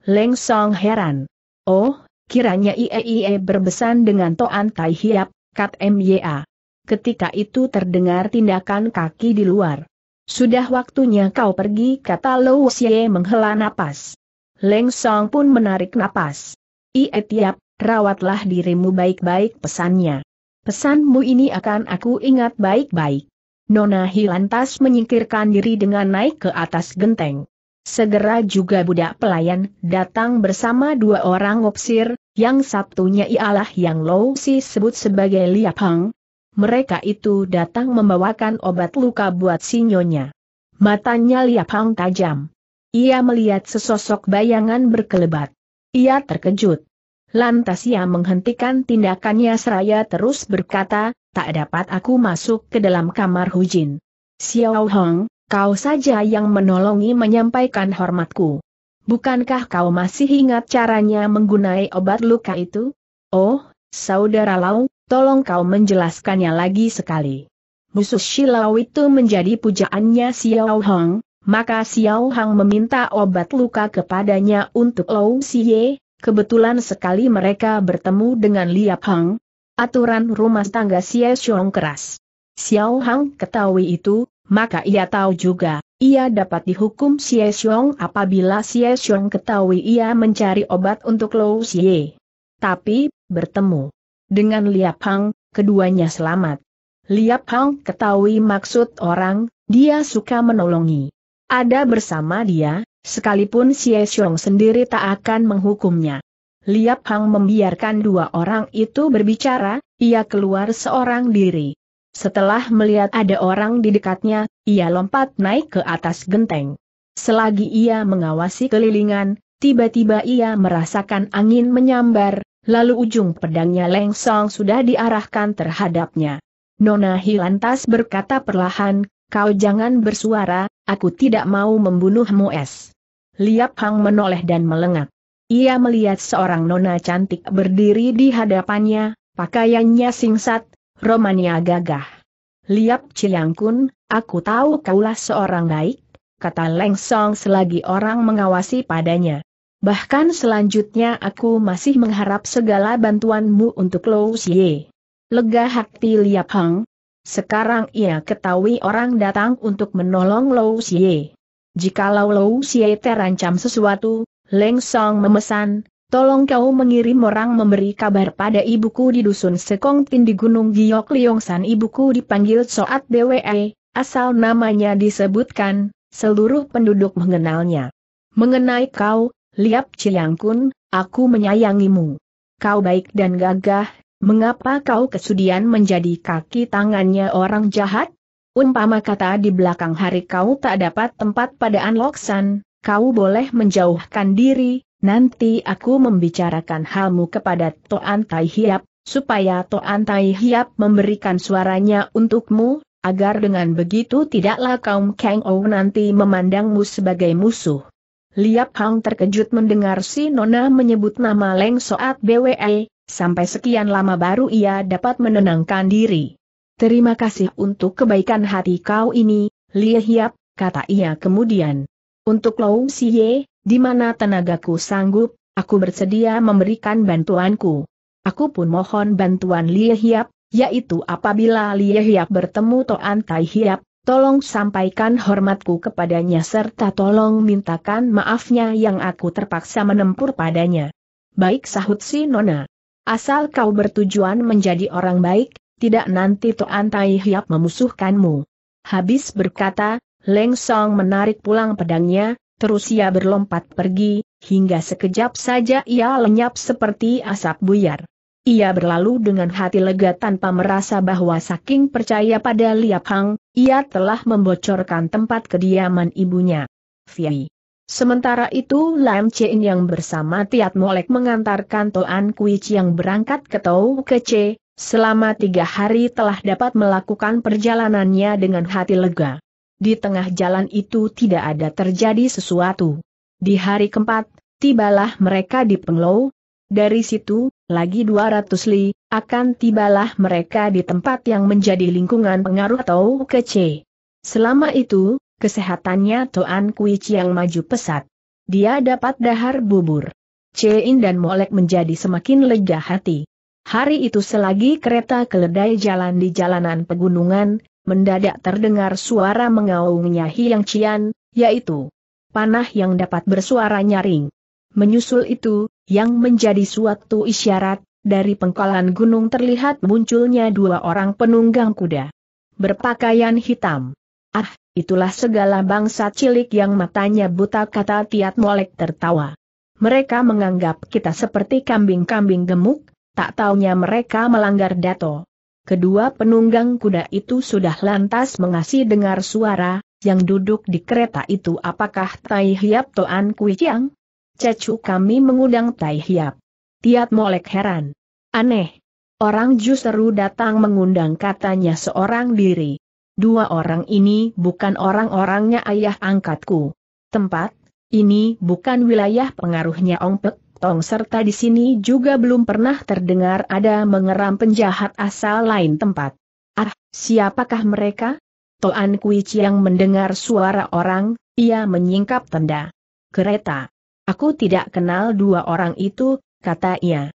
Leng Song heran. Oh, kiranya IEIE e berbesan dengan Toan Tai Hiap, kat MYA. Ketika itu terdengar tindakan kaki di luar. Sudah waktunya kau pergi kata Lou Xie menghela napas. Leng Song pun menarik napas. Ie iya, tiap, rawatlah dirimu baik-baik pesannya. Pesanmu ini akan aku ingat baik-baik. Nona Hilantas menyingkirkan diri dengan naik ke atas genteng. Segera juga budak pelayan datang bersama dua orang opsir, yang satunya ialah yang Lou Si sebut sebagai Liap Hang. Mereka itu datang membawakan obat luka buat sinyonya. Matanya Liap Hang tajam. Ia melihat sesosok bayangan berkelebat. Ia terkejut. Lantas ia menghentikan tindakannya seraya terus berkata, tak dapat aku masuk ke dalam kamar Hujin. Xiao Hong, kau saja yang menolongi menyampaikan hormatku. Bukankah kau masih ingat caranya menggunai obat luka itu? Oh, saudara Lau, tolong kau menjelaskannya lagi sekali. Musuh Shilau itu menjadi pujaannya Xiao Hong, maka Xiao Hang meminta obat luka kepadanya untuk Lou Xie, kebetulan sekali mereka bertemu dengan Liap Hang. Aturan rumah tangga Xie Xiong keras. Xiao Hang ketahui itu, maka ia tahu juga, ia dapat dihukum Xie Xiong apabila Xie Xiong ketahui ia mencari obat untuk Lou Xie. Tapi, bertemu dengan Liap Hang, keduanya selamat. Liap Hang ketahui maksud orang, dia suka menolongi ada bersama dia, sekalipun si Xiong sendiri tak akan menghukumnya. Liap Hang membiarkan dua orang itu berbicara, ia keluar seorang diri. Setelah melihat ada orang di dekatnya, ia lompat naik ke atas genteng. Selagi ia mengawasi kelilingan, tiba-tiba ia merasakan angin menyambar, lalu ujung pedangnya Leng Song sudah diarahkan terhadapnya. Nona Hilantas berkata perlahan, kau jangan bersuara, Aku tidak mau membunuhmu es. Liap Hang menoleh dan melengak. Ia melihat seorang nona cantik berdiri di hadapannya, pakaiannya singsat, romannya gagah. Liap Ciliang Kun, aku tahu kaulah seorang baik, kata Leng Song selagi orang mengawasi padanya. Bahkan selanjutnya aku masih mengharap segala bantuanmu untuk Lo Xie. Lega hati Liap Hang, sekarang ia ketahui orang datang untuk menolong Lou Xie. Jikalau Lou Xie terancam sesuatu, Leng Song memesan, tolong kau mengirim orang memberi kabar pada ibuku di dusun Sekong Tin di Gunung Giok Liongsan ibuku dipanggil Soat Dwe, asal namanya disebutkan, seluruh penduduk mengenalnya. Mengenai kau, Liap Chiang Kun, aku menyayangimu. Kau baik dan gagah, Mengapa kau kesudian menjadi kaki tangannya orang jahat? Umpama kata di belakang hari kau tak dapat tempat pada Anloksan, kau boleh menjauhkan diri, nanti aku membicarakan halmu kepada Toan Tai Hiap, supaya Toan Tai Hiap memberikan suaranya untukmu, agar dengan begitu tidaklah kaum Kang Ou nanti memandangmu sebagai musuh. Liap Hang terkejut mendengar si Nona menyebut nama Leng Soat BWE, Sampai sekian lama baru ia dapat menenangkan diri. Terima kasih untuk kebaikan hati kau ini, Lie Hiap, kata ia kemudian. Untuk Lou Siye, di mana tenagaku sanggup, aku bersedia memberikan bantuanku. Aku pun mohon bantuan Lie Hiap, yaitu apabila Lie Hiap bertemu Toan Tai Hiap, tolong sampaikan hormatku kepadanya serta tolong mintakan maafnya yang aku terpaksa menempur padanya. Baik sahut si Nona. Asal kau bertujuan menjadi orang baik, tidak nanti Toan Tai Hiap memusuhkanmu. Habis berkata, Leng Song menarik pulang pedangnya, terus ia berlompat pergi, hingga sekejap saja ia lenyap seperti asap buyar. Ia berlalu dengan hati lega tanpa merasa bahwa saking percaya pada Liap Hang, ia telah membocorkan tempat kediaman ibunya. Fiyi. Sementara itu Lam Chen yang bersama Tiat Molek mengantarkan Toan Kui yang berangkat ke Tau Kece, selama tiga hari telah dapat melakukan perjalanannya dengan hati lega. Di tengah jalan itu tidak ada terjadi sesuatu. Di hari keempat, tibalah mereka di Penglou. Dari situ, lagi 200 li, akan tibalah mereka di tempat yang menjadi lingkungan pengaruh Tau Kece. Selama itu, Kesehatannya Toan Kui Chiang maju pesat. Dia dapat dahar bubur. Cein dan Molek menjadi semakin lega hati. Hari itu selagi kereta keledai jalan di jalanan pegunungan, mendadak terdengar suara mengaungnya Hiang Cian, yaitu panah yang dapat bersuara nyaring. Menyusul itu, yang menjadi suatu isyarat, dari pengkalan gunung terlihat munculnya dua orang penunggang kuda. Berpakaian hitam. Ah, itulah segala bangsa cilik yang matanya buta kata Tiat Molek tertawa. Mereka menganggap kita seperti kambing-kambing gemuk, tak taunya mereka melanggar dato. Kedua penunggang kuda itu sudah lantas mengasih dengar suara, yang duduk di kereta itu apakah Tai Hiap Toan Kui Chiang? Cecu kami mengundang Tai Hiap. Tiat Molek heran. Aneh. Orang justru datang mengundang katanya seorang diri. Dua orang ini bukan orang-orangnya ayah angkatku. Tempat, ini bukan wilayah pengaruhnya Ong Pek Tong serta di sini juga belum pernah terdengar ada mengeram penjahat asal lain tempat. Ah, siapakah mereka? Toan Kui Chiang mendengar suara orang, ia menyingkap tenda. Kereta. Aku tidak kenal dua orang itu, kata ia.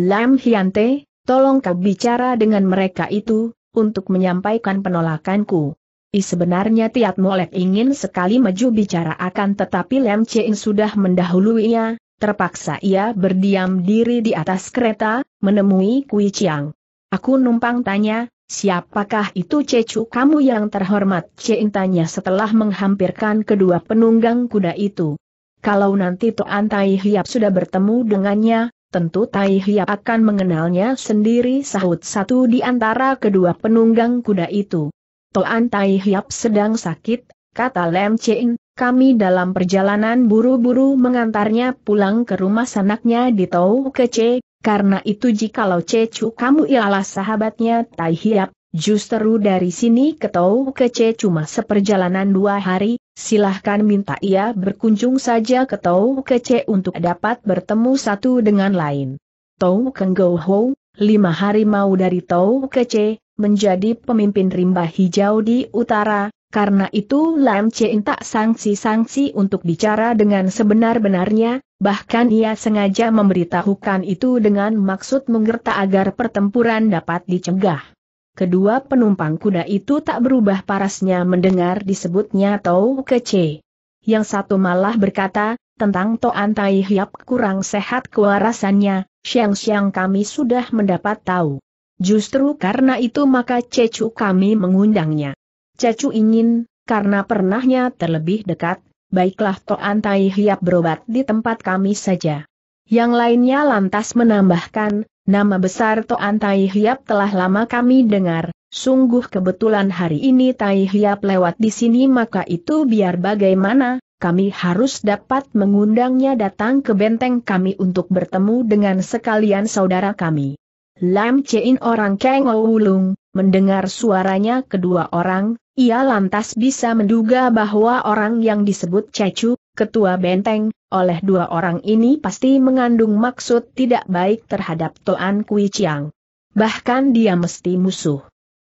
Lam Hyante, tolong kau bicara dengan mereka itu, untuk menyampaikan penolakanku. I sebenarnya Tiat Molek ingin sekali maju bicara akan tetapi Lem Cheng sudah mendahuluinya, terpaksa ia berdiam diri di atas kereta, menemui Kui Chiang. Aku numpang tanya, siapakah itu Cecu kamu yang terhormat? Cheng tanya setelah menghampirkan kedua penunggang kuda itu. Kalau nanti Toan Tai Hiap sudah bertemu dengannya, tentu Tai Hiap akan mengenalnya sendiri sahut satu di antara kedua penunggang kuda itu. Toan Tai Hiap sedang sakit, kata Lem Cheng, kami dalam perjalanan buru-buru mengantarnya pulang ke rumah sanaknya di Tau Kece, karena itu jikalau Cecu kamu ialah sahabatnya Tai Hiap, justru dari sini ke Tau Kece cuma seperjalanan dua hari, Silahkan minta ia berkunjung saja ke Tau Kece untuk dapat bertemu satu dengan lain. Tau Keng Go Ho, lima harimau dari Tau Kece, menjadi pemimpin rimba hijau di utara, karena itu Lam Chien tak sanksi-sanksi untuk bicara dengan sebenar-benarnya, bahkan ia sengaja memberitahukan itu dengan maksud menggerta agar pertempuran dapat dicegah. Kedua penumpang kuda itu tak berubah parasnya mendengar disebutnya Tau Kece. Yang satu malah berkata, tentang Toan Tai Hiap kurang sehat kewarasannya, siang-siang kami sudah mendapat tahu. Justru karena itu maka Cecu kami mengundangnya. Cecu ingin, karena pernahnya terlebih dekat, baiklah Toan Tai Hiap berobat di tempat kami saja. Yang lainnya lantas menambahkan, Nama besar Toan Tai Hiap telah lama kami dengar, sungguh kebetulan hari ini Tai Hiap lewat di sini maka itu biar bagaimana, kami harus dapat mengundangnya datang ke benteng kami untuk bertemu dengan sekalian saudara kami. Lam Chein orang Kang Wulung, mendengar suaranya kedua orang, ia lantas bisa menduga bahwa orang yang disebut Cecu, ketua benteng, oleh dua orang ini pasti mengandung maksud tidak baik terhadap Toan Kui Chiang. Bahkan dia mesti musuh.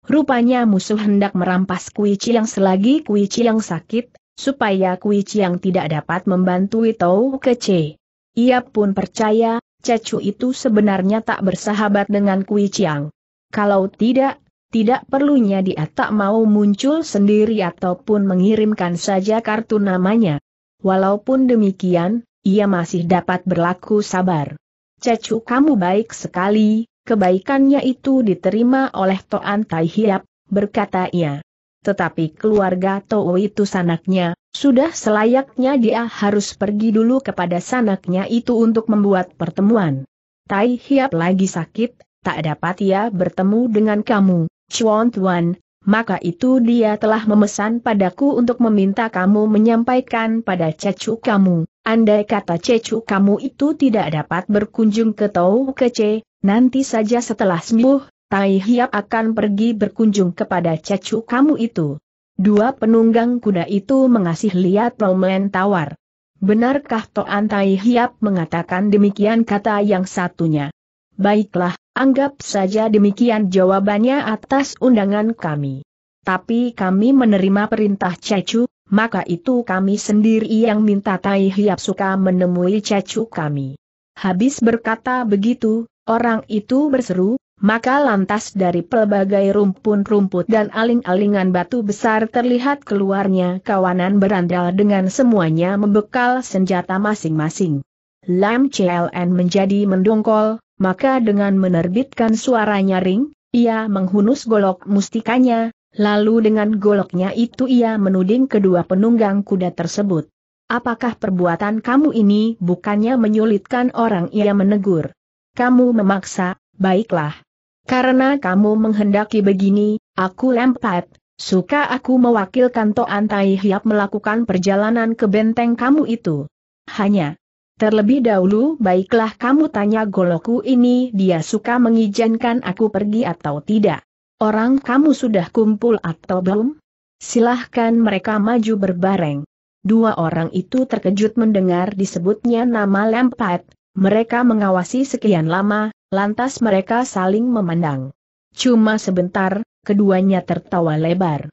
Rupanya musuh hendak merampas Kui Chiang selagi Kui Chiang sakit, supaya Kui Chiang tidak dapat membantu Tou Kece. Ia pun percaya, Cecu itu sebenarnya tak bersahabat dengan Kui Chiang. Kalau tidak, tidak perlunya dia tak mau muncul sendiri ataupun mengirimkan saja kartu namanya. Walaupun demikian, ia masih dapat berlaku sabar. Cecu kamu baik sekali, kebaikannya itu diterima oleh Toan Tai Hiap, berkata ia. Tetapi keluarga Tou itu sanaknya, sudah selayaknya dia harus pergi dulu kepada sanaknya itu untuk membuat pertemuan. Tai Hiap lagi sakit, tak dapat ia bertemu dengan kamu, Chuan Tuan, maka itu dia telah memesan padaku untuk meminta kamu menyampaikan pada cecu kamu, andai kata cecu kamu itu tidak dapat berkunjung ke Tau Kece, nanti saja setelah sembuh, Tai Hiap akan pergi berkunjung kepada cecu kamu itu. Dua penunggang kuda itu mengasih lihat Roman tawar. Benarkah Toan Tai Hiap mengatakan demikian kata yang satunya? Baiklah, anggap saja demikian jawabannya atas undangan kami. Tapi kami menerima perintah Cecu, maka itu kami sendiri yang minta Tai Hiap Suka menemui Cecu kami. Habis berkata begitu, orang itu berseru, maka lantas dari pelbagai rumpun-rumput dan aling-alingan batu besar terlihat keluarnya kawanan berandal dengan semuanya membekal senjata masing-masing. Lam CLN menjadi mendongkol, maka dengan menerbitkan suara nyaring, ia menghunus golok mustikanya, lalu dengan goloknya itu ia menuding kedua penunggang kuda tersebut. Apakah perbuatan kamu ini bukannya menyulitkan orang ia menegur? Kamu memaksa, baiklah. Karena kamu menghendaki begini, aku lempar. Suka aku mewakilkan Toan Tai Hiap melakukan perjalanan ke benteng kamu itu. Hanya, Terlebih dahulu baiklah kamu tanya goloku ini dia suka mengizinkan aku pergi atau tidak. Orang kamu sudah kumpul atau belum? Silahkan mereka maju berbareng. Dua orang itu terkejut mendengar disebutnya nama lempat. mereka mengawasi sekian lama, lantas mereka saling memandang. Cuma sebentar, keduanya tertawa lebar.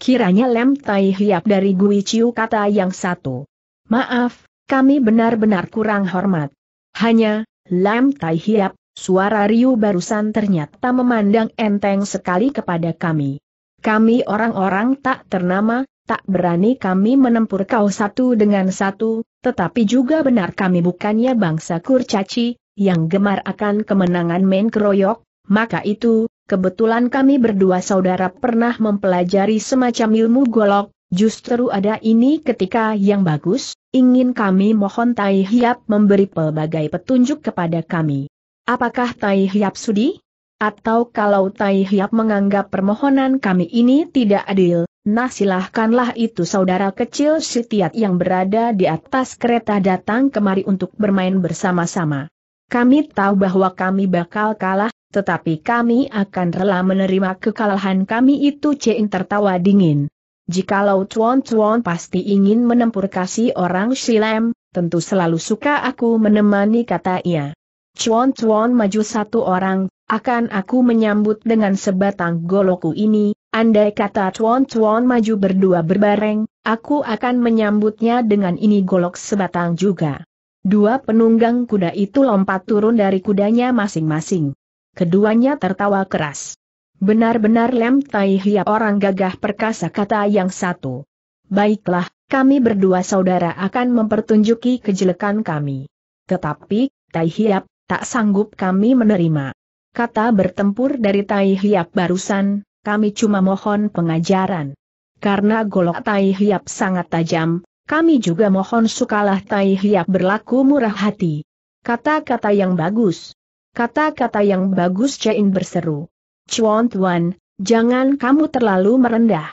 Kiranya Lem Tai Hiap dari Gui Ciu kata yang satu. Maaf, kami benar-benar kurang hormat. Hanya, Lam Tai Hiap, suara Ryu barusan ternyata memandang enteng sekali kepada kami. Kami orang-orang tak ternama, tak berani kami menempur kau satu dengan satu, tetapi juga benar kami bukannya bangsa kurcaci, yang gemar akan kemenangan main keroyok, maka itu, kebetulan kami berdua saudara pernah mempelajari semacam ilmu golok, Justru ada ini ketika yang bagus, ingin kami mohon Tai Hiap memberi pelbagai petunjuk kepada kami. Apakah Tai Hiap sudi? Atau kalau Tai Hiap menganggap permohonan kami ini tidak adil, nah silahkanlah itu saudara kecil Sitiat yang berada di atas kereta datang kemari untuk bermain bersama-sama. Kami tahu bahwa kami bakal kalah, tetapi kami akan rela menerima kekalahan kami itu Cing tertawa dingin. Jikalau Tuan-Tuan pasti ingin menempur kasih orang Silem, tentu selalu suka aku menemani kata ia. Tuan-Tuan maju satu orang, akan aku menyambut dengan sebatang goloku ini, andai kata Tuan-Tuan maju berdua berbareng, aku akan menyambutnya dengan ini golok sebatang juga. Dua penunggang kuda itu lompat turun dari kudanya masing-masing. Keduanya tertawa keras. Benar-benar Lem Tai Hia orang gagah perkasa kata yang satu. Baiklah, kami berdua saudara akan mempertunjuki kejelekan kami. Tetapi, Tai Hiap, tak sanggup kami menerima. Kata bertempur dari Tai Hiap barusan, kami cuma mohon pengajaran. Karena golok Tai Hiap sangat tajam, kami juga mohon sukalah Tai Hiap berlaku murah hati. Kata-kata yang bagus. Kata-kata yang bagus Cain berseru. Chuan Tuan, jangan kamu terlalu merendah.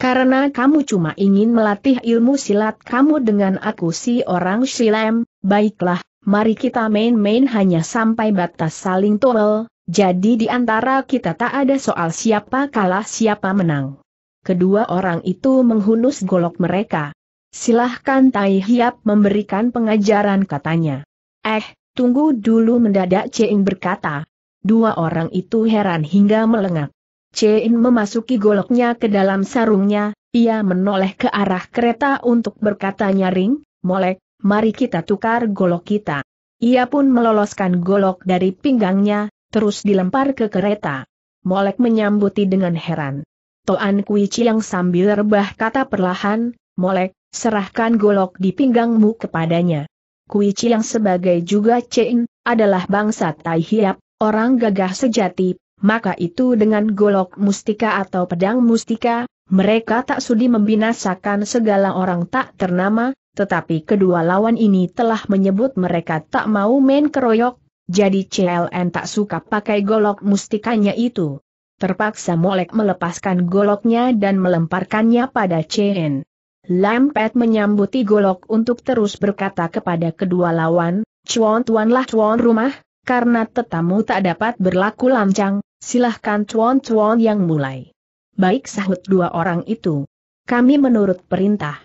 Karena kamu cuma ingin melatih ilmu silat kamu dengan aku si orang silem. baiklah, mari kita main-main hanya sampai batas saling tolol, jadi di antara kita tak ada soal siapa kalah siapa menang. Kedua orang itu menghunus golok mereka. Silahkan Tai Hiap memberikan pengajaran katanya. Eh, tunggu dulu mendadak Ceing berkata, Dua orang itu heran hingga melengak. Chen memasuki goloknya ke dalam sarungnya, ia menoleh ke arah kereta untuk berkata nyaring, molek, mari kita tukar golok kita. Ia pun meloloskan golok dari pinggangnya, terus dilempar ke kereta. Molek menyambuti dengan heran. Toan Kui yang sambil rebah kata perlahan, Molek, serahkan golok di pinggangmu kepadanya. Kui yang sebagai juga Chen, adalah bangsa Tai Hiap, orang gagah sejati, maka itu dengan golok mustika atau pedang mustika, mereka tak sudi membinasakan segala orang tak ternama, tetapi kedua lawan ini telah menyebut mereka tak mau main keroyok, jadi CLN tak suka pakai golok mustikanya itu. Terpaksa Molek melepaskan goloknya dan melemparkannya pada CN. Lampet menyambuti golok untuk terus berkata kepada kedua lawan, Cuan tuanlah cuan rumah, karena tetamu tak dapat berlaku lancang, silahkan cuan-cuan yang mulai. Baik sahut dua orang itu. Kami menurut perintah.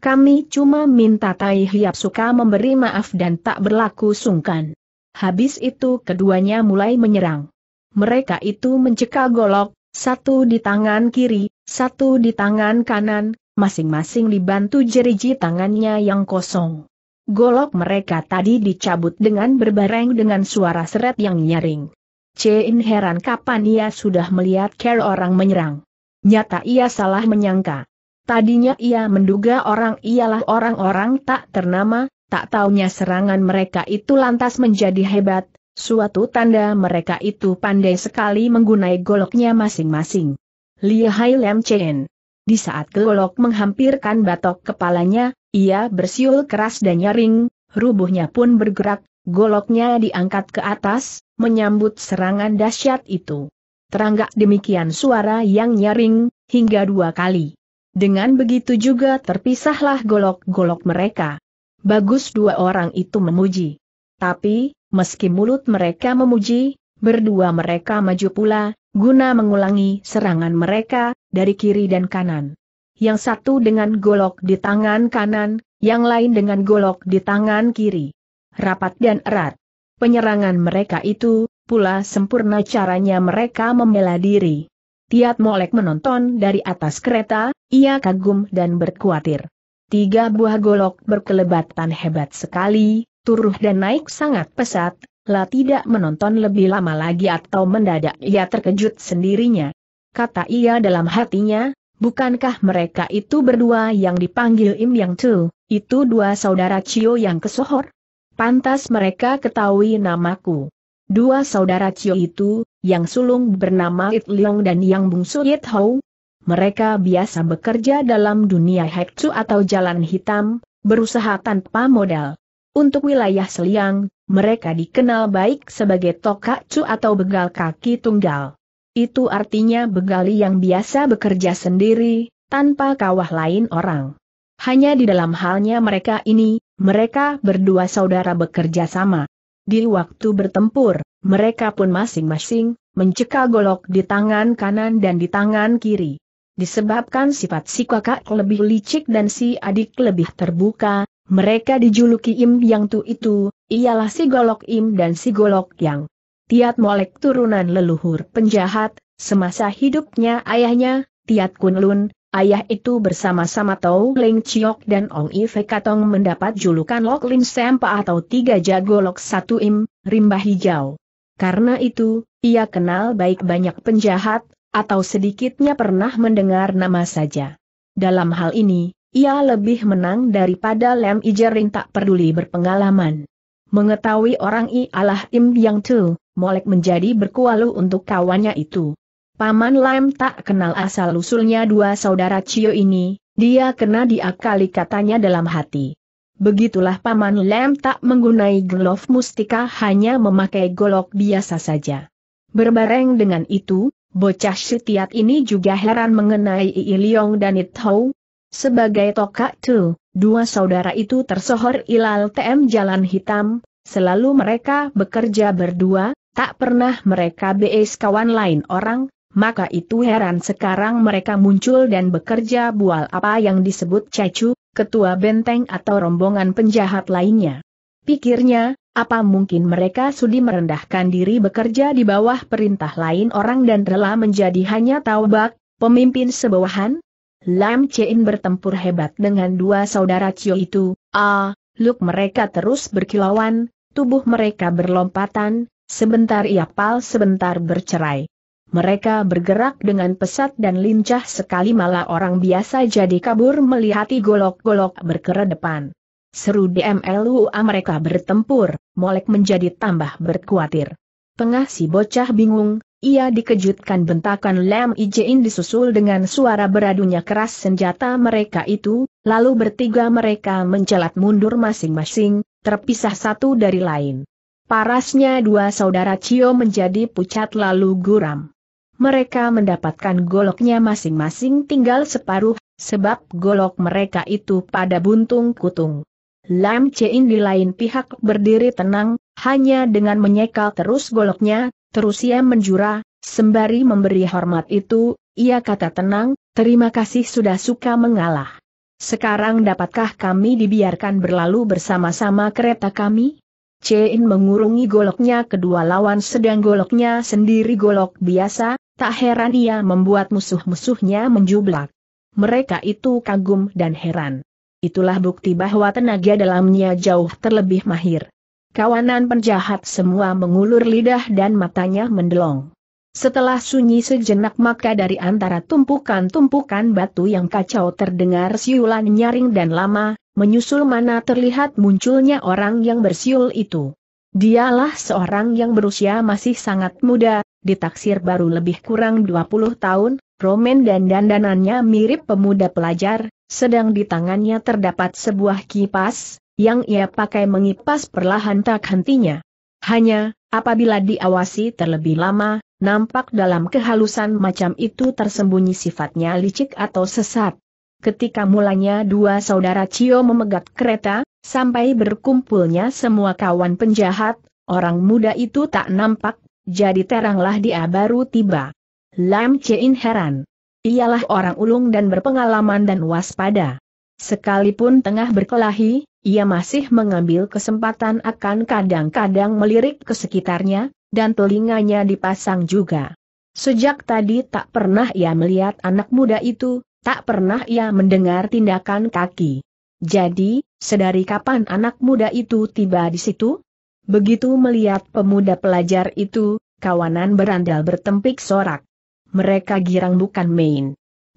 Kami cuma minta Tai Hiap suka memberi maaf dan tak berlaku sungkan. Habis itu keduanya mulai menyerang. Mereka itu mencekal golok, satu di tangan kiri, satu di tangan kanan, masing-masing dibantu jeriji tangannya yang kosong. Golok mereka tadi dicabut dengan berbareng dengan suara seret yang nyaring. Cein heran kapan ia sudah melihat care orang menyerang. Nyata ia salah menyangka. Tadinya ia menduga orang ialah orang-orang tak ternama, tak taunya serangan mereka itu lantas menjadi hebat, suatu tanda mereka itu pandai sekali menggunai goloknya masing-masing. Lihatlah Lam Chen. Di saat golok menghampirkan batok kepalanya, ia bersiul keras dan nyaring, rubuhnya pun bergerak, goloknya diangkat ke atas, menyambut serangan dahsyat itu. Teranggak demikian suara yang nyaring, hingga dua kali. Dengan begitu juga terpisahlah golok-golok mereka. Bagus dua orang itu memuji. Tapi, meski mulut mereka memuji, berdua mereka maju pula, guna mengulangi serangan mereka, dari kiri dan kanan yang satu dengan golok di tangan kanan, yang lain dengan golok di tangan kiri. Rapat dan erat. Penyerangan mereka itu, pula sempurna caranya mereka membela diri. Tiat Molek menonton dari atas kereta, ia kagum dan berkuatir. Tiga buah golok berkelebatan hebat sekali, turuh dan naik sangat pesat, lah tidak menonton lebih lama lagi atau mendadak ia terkejut sendirinya. Kata ia dalam hatinya, Bukankah mereka itu berdua yang dipanggil Im Yang Tu, itu dua saudara Cio yang kesohor? Pantas mereka ketahui namaku. Dua saudara Cio itu, yang sulung bernama It Leong dan yang bungsu It Hou. Mereka biasa bekerja dalam dunia Hekcu atau jalan hitam, berusaha tanpa modal. Untuk wilayah Seliang, mereka dikenal baik sebagai Cu atau begal kaki tunggal. Itu artinya begali yang biasa bekerja sendiri, tanpa kawah lain orang. Hanya di dalam halnya mereka ini, mereka berdua saudara bekerja sama. Di waktu bertempur, mereka pun masing-masing, mencekal golok di tangan kanan dan di tangan kiri. Disebabkan sifat si kakak lebih licik dan si adik lebih terbuka, mereka dijuluki Im Yang Tu itu, ialah si Golok Im dan si Golok Yang. Tiat Molek turunan leluhur penjahat, semasa hidupnya ayahnya, Tiat Kunlun, ayah itu bersama-sama Tau Leng Chiok dan Ong Ife Katong mendapat julukan Lok Lim Sempa atau Tiga Jago Lok Satu Im, Rimba Hijau. Karena itu, ia kenal baik banyak penjahat, atau sedikitnya pernah mendengar nama saja. Dalam hal ini, ia lebih menang daripada Lem Ijerin tak peduli berpengalaman. Mengetahui orang ialah Im Yang Tu, Molek menjadi berkualu untuk kawannya itu. Paman Lam tak kenal asal-usulnya dua saudara Cio ini, dia kena diakali katanya dalam hati. Begitulah Paman Lam tak menggunai glove mustika hanya memakai golok biasa saja. Berbareng dengan itu, bocah setiat ini juga heran mengenai Iliong dan Itou. Sebagai tokak tu, dua saudara itu tersohor ilal TM Jalan Hitam, selalu mereka bekerja berdua, Tak pernah mereka beis kawan lain orang, maka itu heran sekarang mereka muncul dan bekerja bual apa yang disebut cecu, ketua benteng atau rombongan penjahat lainnya. Pikirnya, apa mungkin mereka sudi merendahkan diri bekerja di bawah perintah lain orang dan rela menjadi hanya taubak, pemimpin sebawahan? Lam Chein bertempur hebat dengan dua saudara Cio itu, ah, look mereka terus berkilauan, tubuh mereka berlompatan, Sebentar ia pal sebentar bercerai. Mereka bergerak dengan pesat dan lincah sekali malah orang biasa jadi kabur melihati golok-golok berkeredepan. Seru DMLUA mereka bertempur, molek menjadi tambah berkuatir. Tengah si bocah bingung, ia dikejutkan bentakan Lem Ijein disusul dengan suara beradunya keras senjata mereka itu, lalu bertiga mereka mencelat mundur masing-masing, terpisah satu dari lain. Parasnya dua saudara Cio menjadi pucat lalu guram. Mereka mendapatkan goloknya masing-masing tinggal separuh, sebab golok mereka itu pada buntung kutung. Lam Chein di lain pihak berdiri tenang, hanya dengan menyekal terus goloknya, terus ia menjura, sembari memberi hormat itu, ia kata tenang, terima kasih sudah suka mengalah. Sekarang dapatkah kami dibiarkan berlalu bersama-sama kereta kami? Cain mengurungi goloknya kedua lawan sedang goloknya sendiri golok biasa, tak heran ia membuat musuh-musuhnya menjublak. Mereka itu kagum dan heran. Itulah bukti bahwa tenaga dalamnya jauh terlebih mahir. Kawanan penjahat semua mengulur lidah dan matanya mendelong. Setelah sunyi sejenak maka dari antara tumpukan-tumpukan batu yang kacau terdengar siulan nyaring dan lama, menyusul mana terlihat munculnya orang yang bersiul itu. Dialah seorang yang berusia masih sangat muda, ditaksir baru lebih kurang 20 tahun, Romen dan dandanannya mirip pemuda pelajar, sedang di tangannya terdapat sebuah kipas, yang ia pakai mengipas perlahan tak hentinya. Hanya, apabila diawasi terlebih lama, nampak dalam kehalusan macam itu tersembunyi sifatnya licik atau sesat ketika mulanya dua saudara Cio memegat kereta, sampai berkumpulnya semua kawan penjahat, orang muda itu tak nampak, jadi teranglah dia baru tiba. Lam Chein heran. Ialah orang ulung dan berpengalaman dan waspada. Sekalipun tengah berkelahi, ia masih mengambil kesempatan akan kadang-kadang melirik ke sekitarnya, dan telinganya dipasang juga. Sejak tadi tak pernah ia melihat anak muda itu, tak pernah ia mendengar tindakan kaki. Jadi, sedari kapan anak muda itu tiba di situ? Begitu melihat pemuda pelajar itu, kawanan berandal bertempik sorak. Mereka girang bukan main.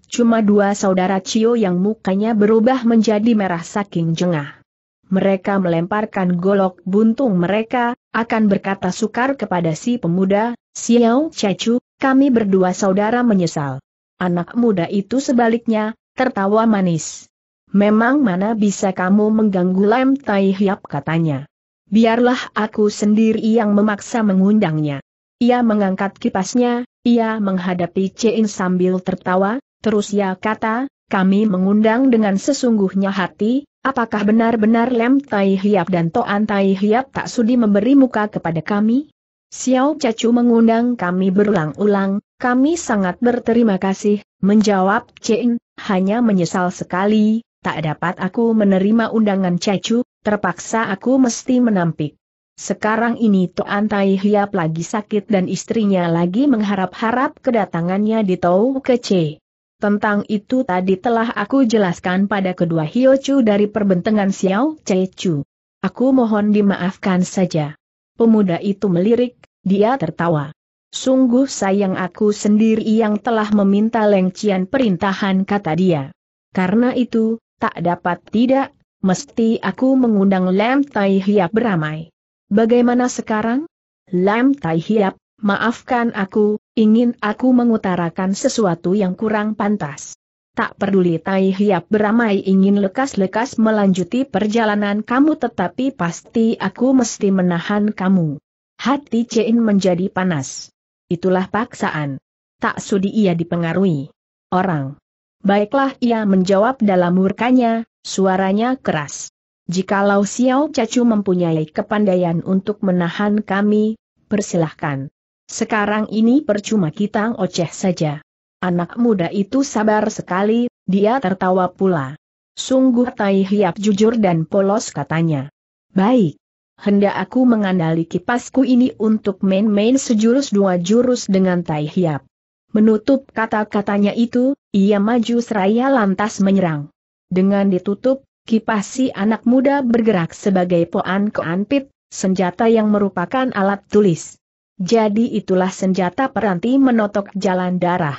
Cuma dua saudara Cio yang mukanya berubah menjadi merah saking jengah. Mereka melemparkan golok buntung mereka, akan berkata sukar kepada si pemuda, Xiao Cecu, kami berdua saudara menyesal. Anak muda itu sebaliknya, tertawa manis. Memang mana bisa kamu mengganggu Lem Tai Hiap katanya. Biarlah aku sendiri yang memaksa mengundangnya. Ia mengangkat kipasnya, ia menghadapi Cein sambil tertawa, terus ia kata, kami mengundang dengan sesungguhnya hati, apakah benar-benar Lem Tai Hiap dan Toan Tai Hiap tak sudi memberi muka kepada kami? Xiao Cacu mengundang kami berulang-ulang, kami sangat berterima kasih, menjawab Cheng, hanya menyesal sekali, tak dapat aku menerima undangan Cecu, terpaksa aku mesti menampik. Sekarang ini Toan Tai Hiap lagi sakit dan istrinya lagi mengharap-harap kedatangannya di Tau Kece. Tentang itu tadi telah aku jelaskan pada kedua Hio Chu dari perbentengan Xiao Cecu. Aku mohon dimaafkan saja. Pemuda itu melirik, dia tertawa. Sungguh sayang aku sendiri yang telah meminta lengcian perintahan kata dia. Karena itu, tak dapat tidak, mesti aku mengundang Lam Tai Hiap beramai. Bagaimana sekarang? Lam Tai Hiap, maafkan aku, ingin aku mengutarakan sesuatu yang kurang pantas. Tak peduli Tai Hiap beramai ingin lekas-lekas melanjuti perjalanan kamu tetapi pasti aku mesti menahan kamu. Hati Cein menjadi panas itulah paksaan. Tak sudi ia dipengaruhi. Orang. Baiklah ia menjawab dalam murkanya, suaranya keras. Jikalau Xiao Cacu mempunyai kepandaian untuk menahan kami, persilahkan. Sekarang ini percuma kita oceh saja. Anak muda itu sabar sekali, dia tertawa pula. Sungguh Tai Hiap jujur dan polos katanya. Baik, hendak aku mengandali kipasku ini untuk main-main sejurus dua jurus dengan Tai Hiap. Menutup kata-katanya itu, ia maju seraya lantas menyerang. Dengan ditutup, kipas si anak muda bergerak sebagai poan keanpit, senjata yang merupakan alat tulis. Jadi itulah senjata peranti menotok jalan darah.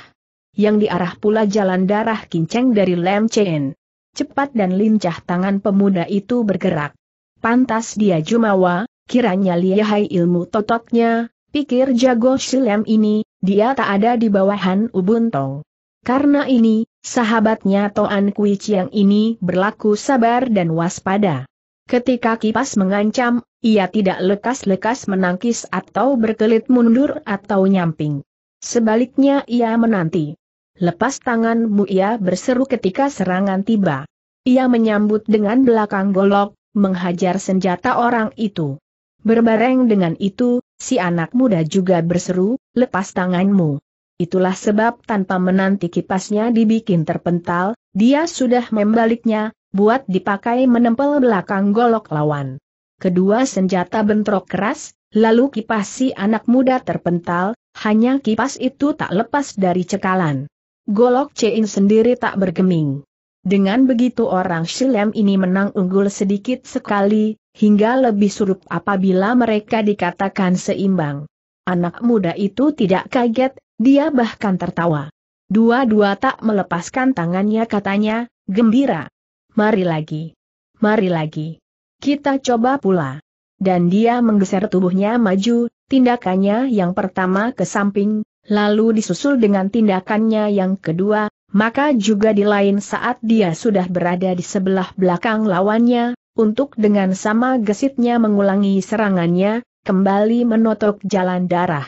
Yang diarah pula jalan darah kinceng dari Lem chain. Cepat dan lincah tangan pemuda itu bergerak. Pantas dia jumawa, kiranya lihai ilmu tototnya, pikir jago silem ini, dia tak ada di bawahan Ubun Tong. Karena ini, sahabatnya Toan Kui Chiang ini berlaku sabar dan waspada. Ketika kipas mengancam, ia tidak lekas-lekas menangkis atau berkelit mundur atau nyamping. Sebaliknya ia menanti. Lepas tanganmu ia berseru ketika serangan tiba. Ia menyambut dengan belakang golok, menghajar senjata orang itu. Berbareng dengan itu, si anak muda juga berseru, lepas tanganmu. Itulah sebab tanpa menanti kipasnya dibikin terpental, dia sudah membaliknya, buat dipakai menempel belakang golok lawan. Kedua senjata bentrok keras, lalu kipas si anak muda terpental, hanya kipas itu tak lepas dari cekalan. Golok Cein sendiri tak bergeming. Dengan begitu orang Shilem ini menang unggul sedikit sekali, hingga lebih surup apabila mereka dikatakan seimbang. Anak muda itu tidak kaget, dia bahkan tertawa. Dua-dua tak melepaskan tangannya katanya, gembira. Mari lagi. Mari lagi. Kita coba pula. Dan dia menggeser tubuhnya maju, tindakannya yang pertama ke samping, lalu disusul dengan tindakannya yang kedua, maka juga di lain saat dia sudah berada di sebelah belakang lawannya, untuk dengan sama gesitnya mengulangi serangannya, kembali menotok jalan darah.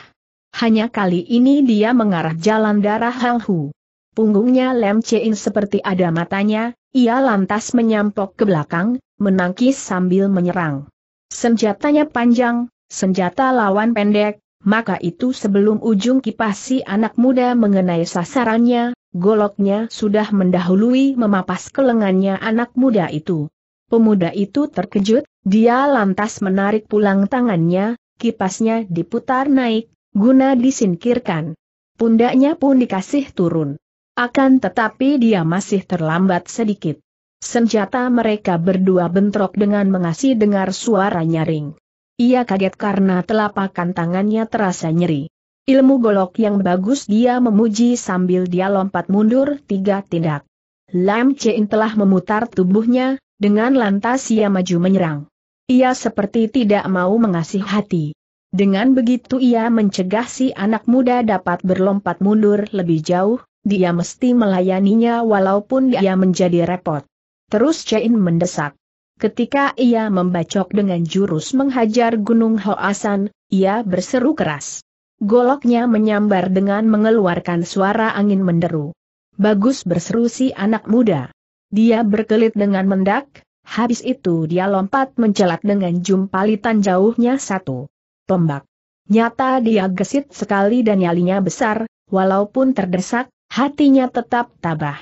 Hanya kali ini dia mengarah jalan darah Hang Hu. Punggungnya Lem Chein seperti ada matanya, ia lantas menyampok ke belakang, menangkis sambil menyerang. Senjatanya panjang, senjata lawan pendek, maka itu sebelum ujung kipas si anak muda mengenai sasarannya, goloknya sudah mendahului memapas kelengannya anak muda itu. Pemuda itu terkejut, dia lantas menarik pulang tangannya, kipasnya diputar naik, guna disingkirkan. Pundaknya pun dikasih turun. Akan tetapi dia masih terlambat sedikit. Senjata mereka berdua bentrok dengan mengasih dengar suara nyaring. Ia kaget karena telapakan tangannya terasa nyeri. Ilmu golok yang bagus dia memuji sambil dia lompat mundur tiga tindak. Lam Chein telah memutar tubuhnya, dengan lantas ia maju menyerang. Ia seperti tidak mau mengasih hati. Dengan begitu ia mencegah si anak muda dapat berlompat mundur lebih jauh, dia mesti melayaninya walaupun dia menjadi repot. Terus Chain mendesak. Ketika ia membacok dengan jurus menghajar Gunung Hoasan, ia berseru keras. Goloknya menyambar dengan mengeluarkan suara angin menderu. Bagus berseru si anak muda. Dia berkelit dengan mendak, habis itu dia lompat mencelat dengan jumpalitan jauhnya satu. Tombak. Nyata dia gesit sekali dan nyalinya besar, walaupun terdesak, hatinya tetap tabah.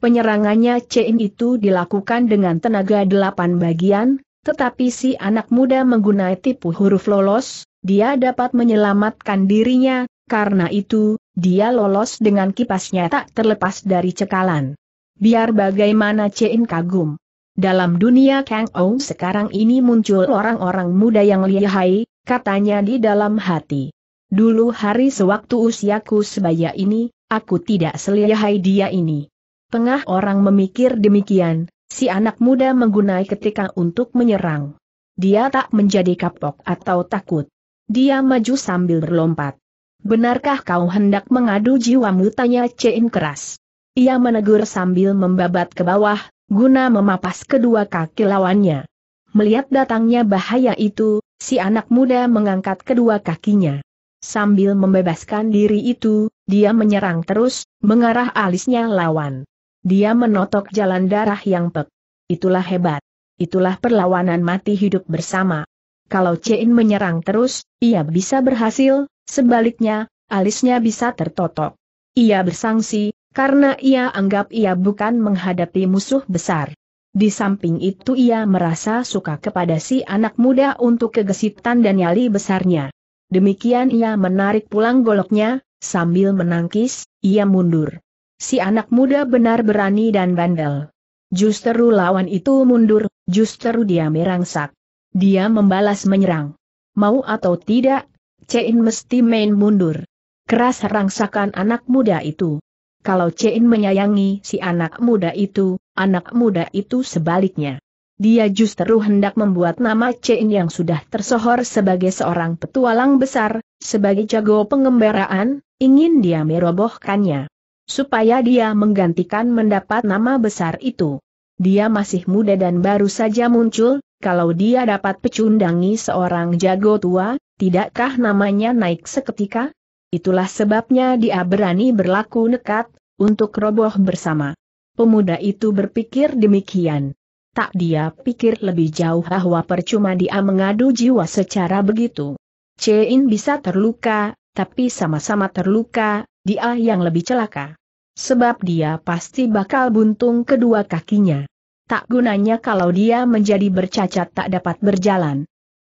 Penyerangannya Cein itu dilakukan dengan tenaga delapan bagian, tetapi si anak muda menggunai tipu huruf lolos, dia dapat menyelamatkan dirinya, karena itu, dia lolos dengan kipasnya tak terlepas dari cekalan. Biar bagaimana Cein kagum. Dalam dunia Kang Ou sekarang ini muncul orang-orang muda yang lihai, katanya di dalam hati. Dulu hari sewaktu usiaku sebaya ini, aku tidak selihai dia ini. Tengah orang memikir demikian, si anak muda menggunai ketika untuk menyerang. Dia tak menjadi kapok atau takut. Dia maju sambil berlompat. Benarkah kau hendak mengadu jiwamu tanya Cein keras. Ia menegur sambil membabat ke bawah, guna memapas kedua kaki lawannya. Melihat datangnya bahaya itu, si anak muda mengangkat kedua kakinya. Sambil membebaskan diri itu, dia menyerang terus, mengarah alisnya lawan. Dia menotok jalan darah yang pek. Itulah hebat. Itulah perlawanan mati hidup bersama. Kalau Cein menyerang terus, ia bisa berhasil, sebaliknya, alisnya bisa tertotok. Ia bersangsi, karena ia anggap ia bukan menghadapi musuh besar. Di samping itu ia merasa suka kepada si anak muda untuk kegesitan dan nyali besarnya. Demikian ia menarik pulang goloknya, sambil menangkis, ia mundur. Si anak muda benar berani dan bandel. Justeru lawan itu mundur, justeru dia merangsak. Dia membalas menyerang. Mau atau tidak, Cein mesti main mundur. Keras rangsakan anak muda itu. Kalau Cein menyayangi si anak muda itu, anak muda itu sebaliknya. Dia justru hendak membuat nama Cein yang sudah tersohor sebagai seorang petualang besar, sebagai jago pengembaraan, ingin dia merobohkannya. Supaya dia menggantikan mendapat nama besar itu. Dia masih muda dan baru saja muncul, kalau dia dapat pecundangi seorang jago tua, tidakkah namanya naik seketika? Itulah sebabnya dia berani berlaku nekat, untuk roboh bersama. Pemuda itu berpikir demikian. Tak dia pikir lebih jauh bahwa percuma dia mengadu jiwa secara begitu. Cein bisa terluka, tapi sama-sama terluka, dia yang lebih celaka. Sebab dia pasti bakal buntung kedua kakinya. Tak gunanya kalau dia menjadi bercacat tak dapat berjalan.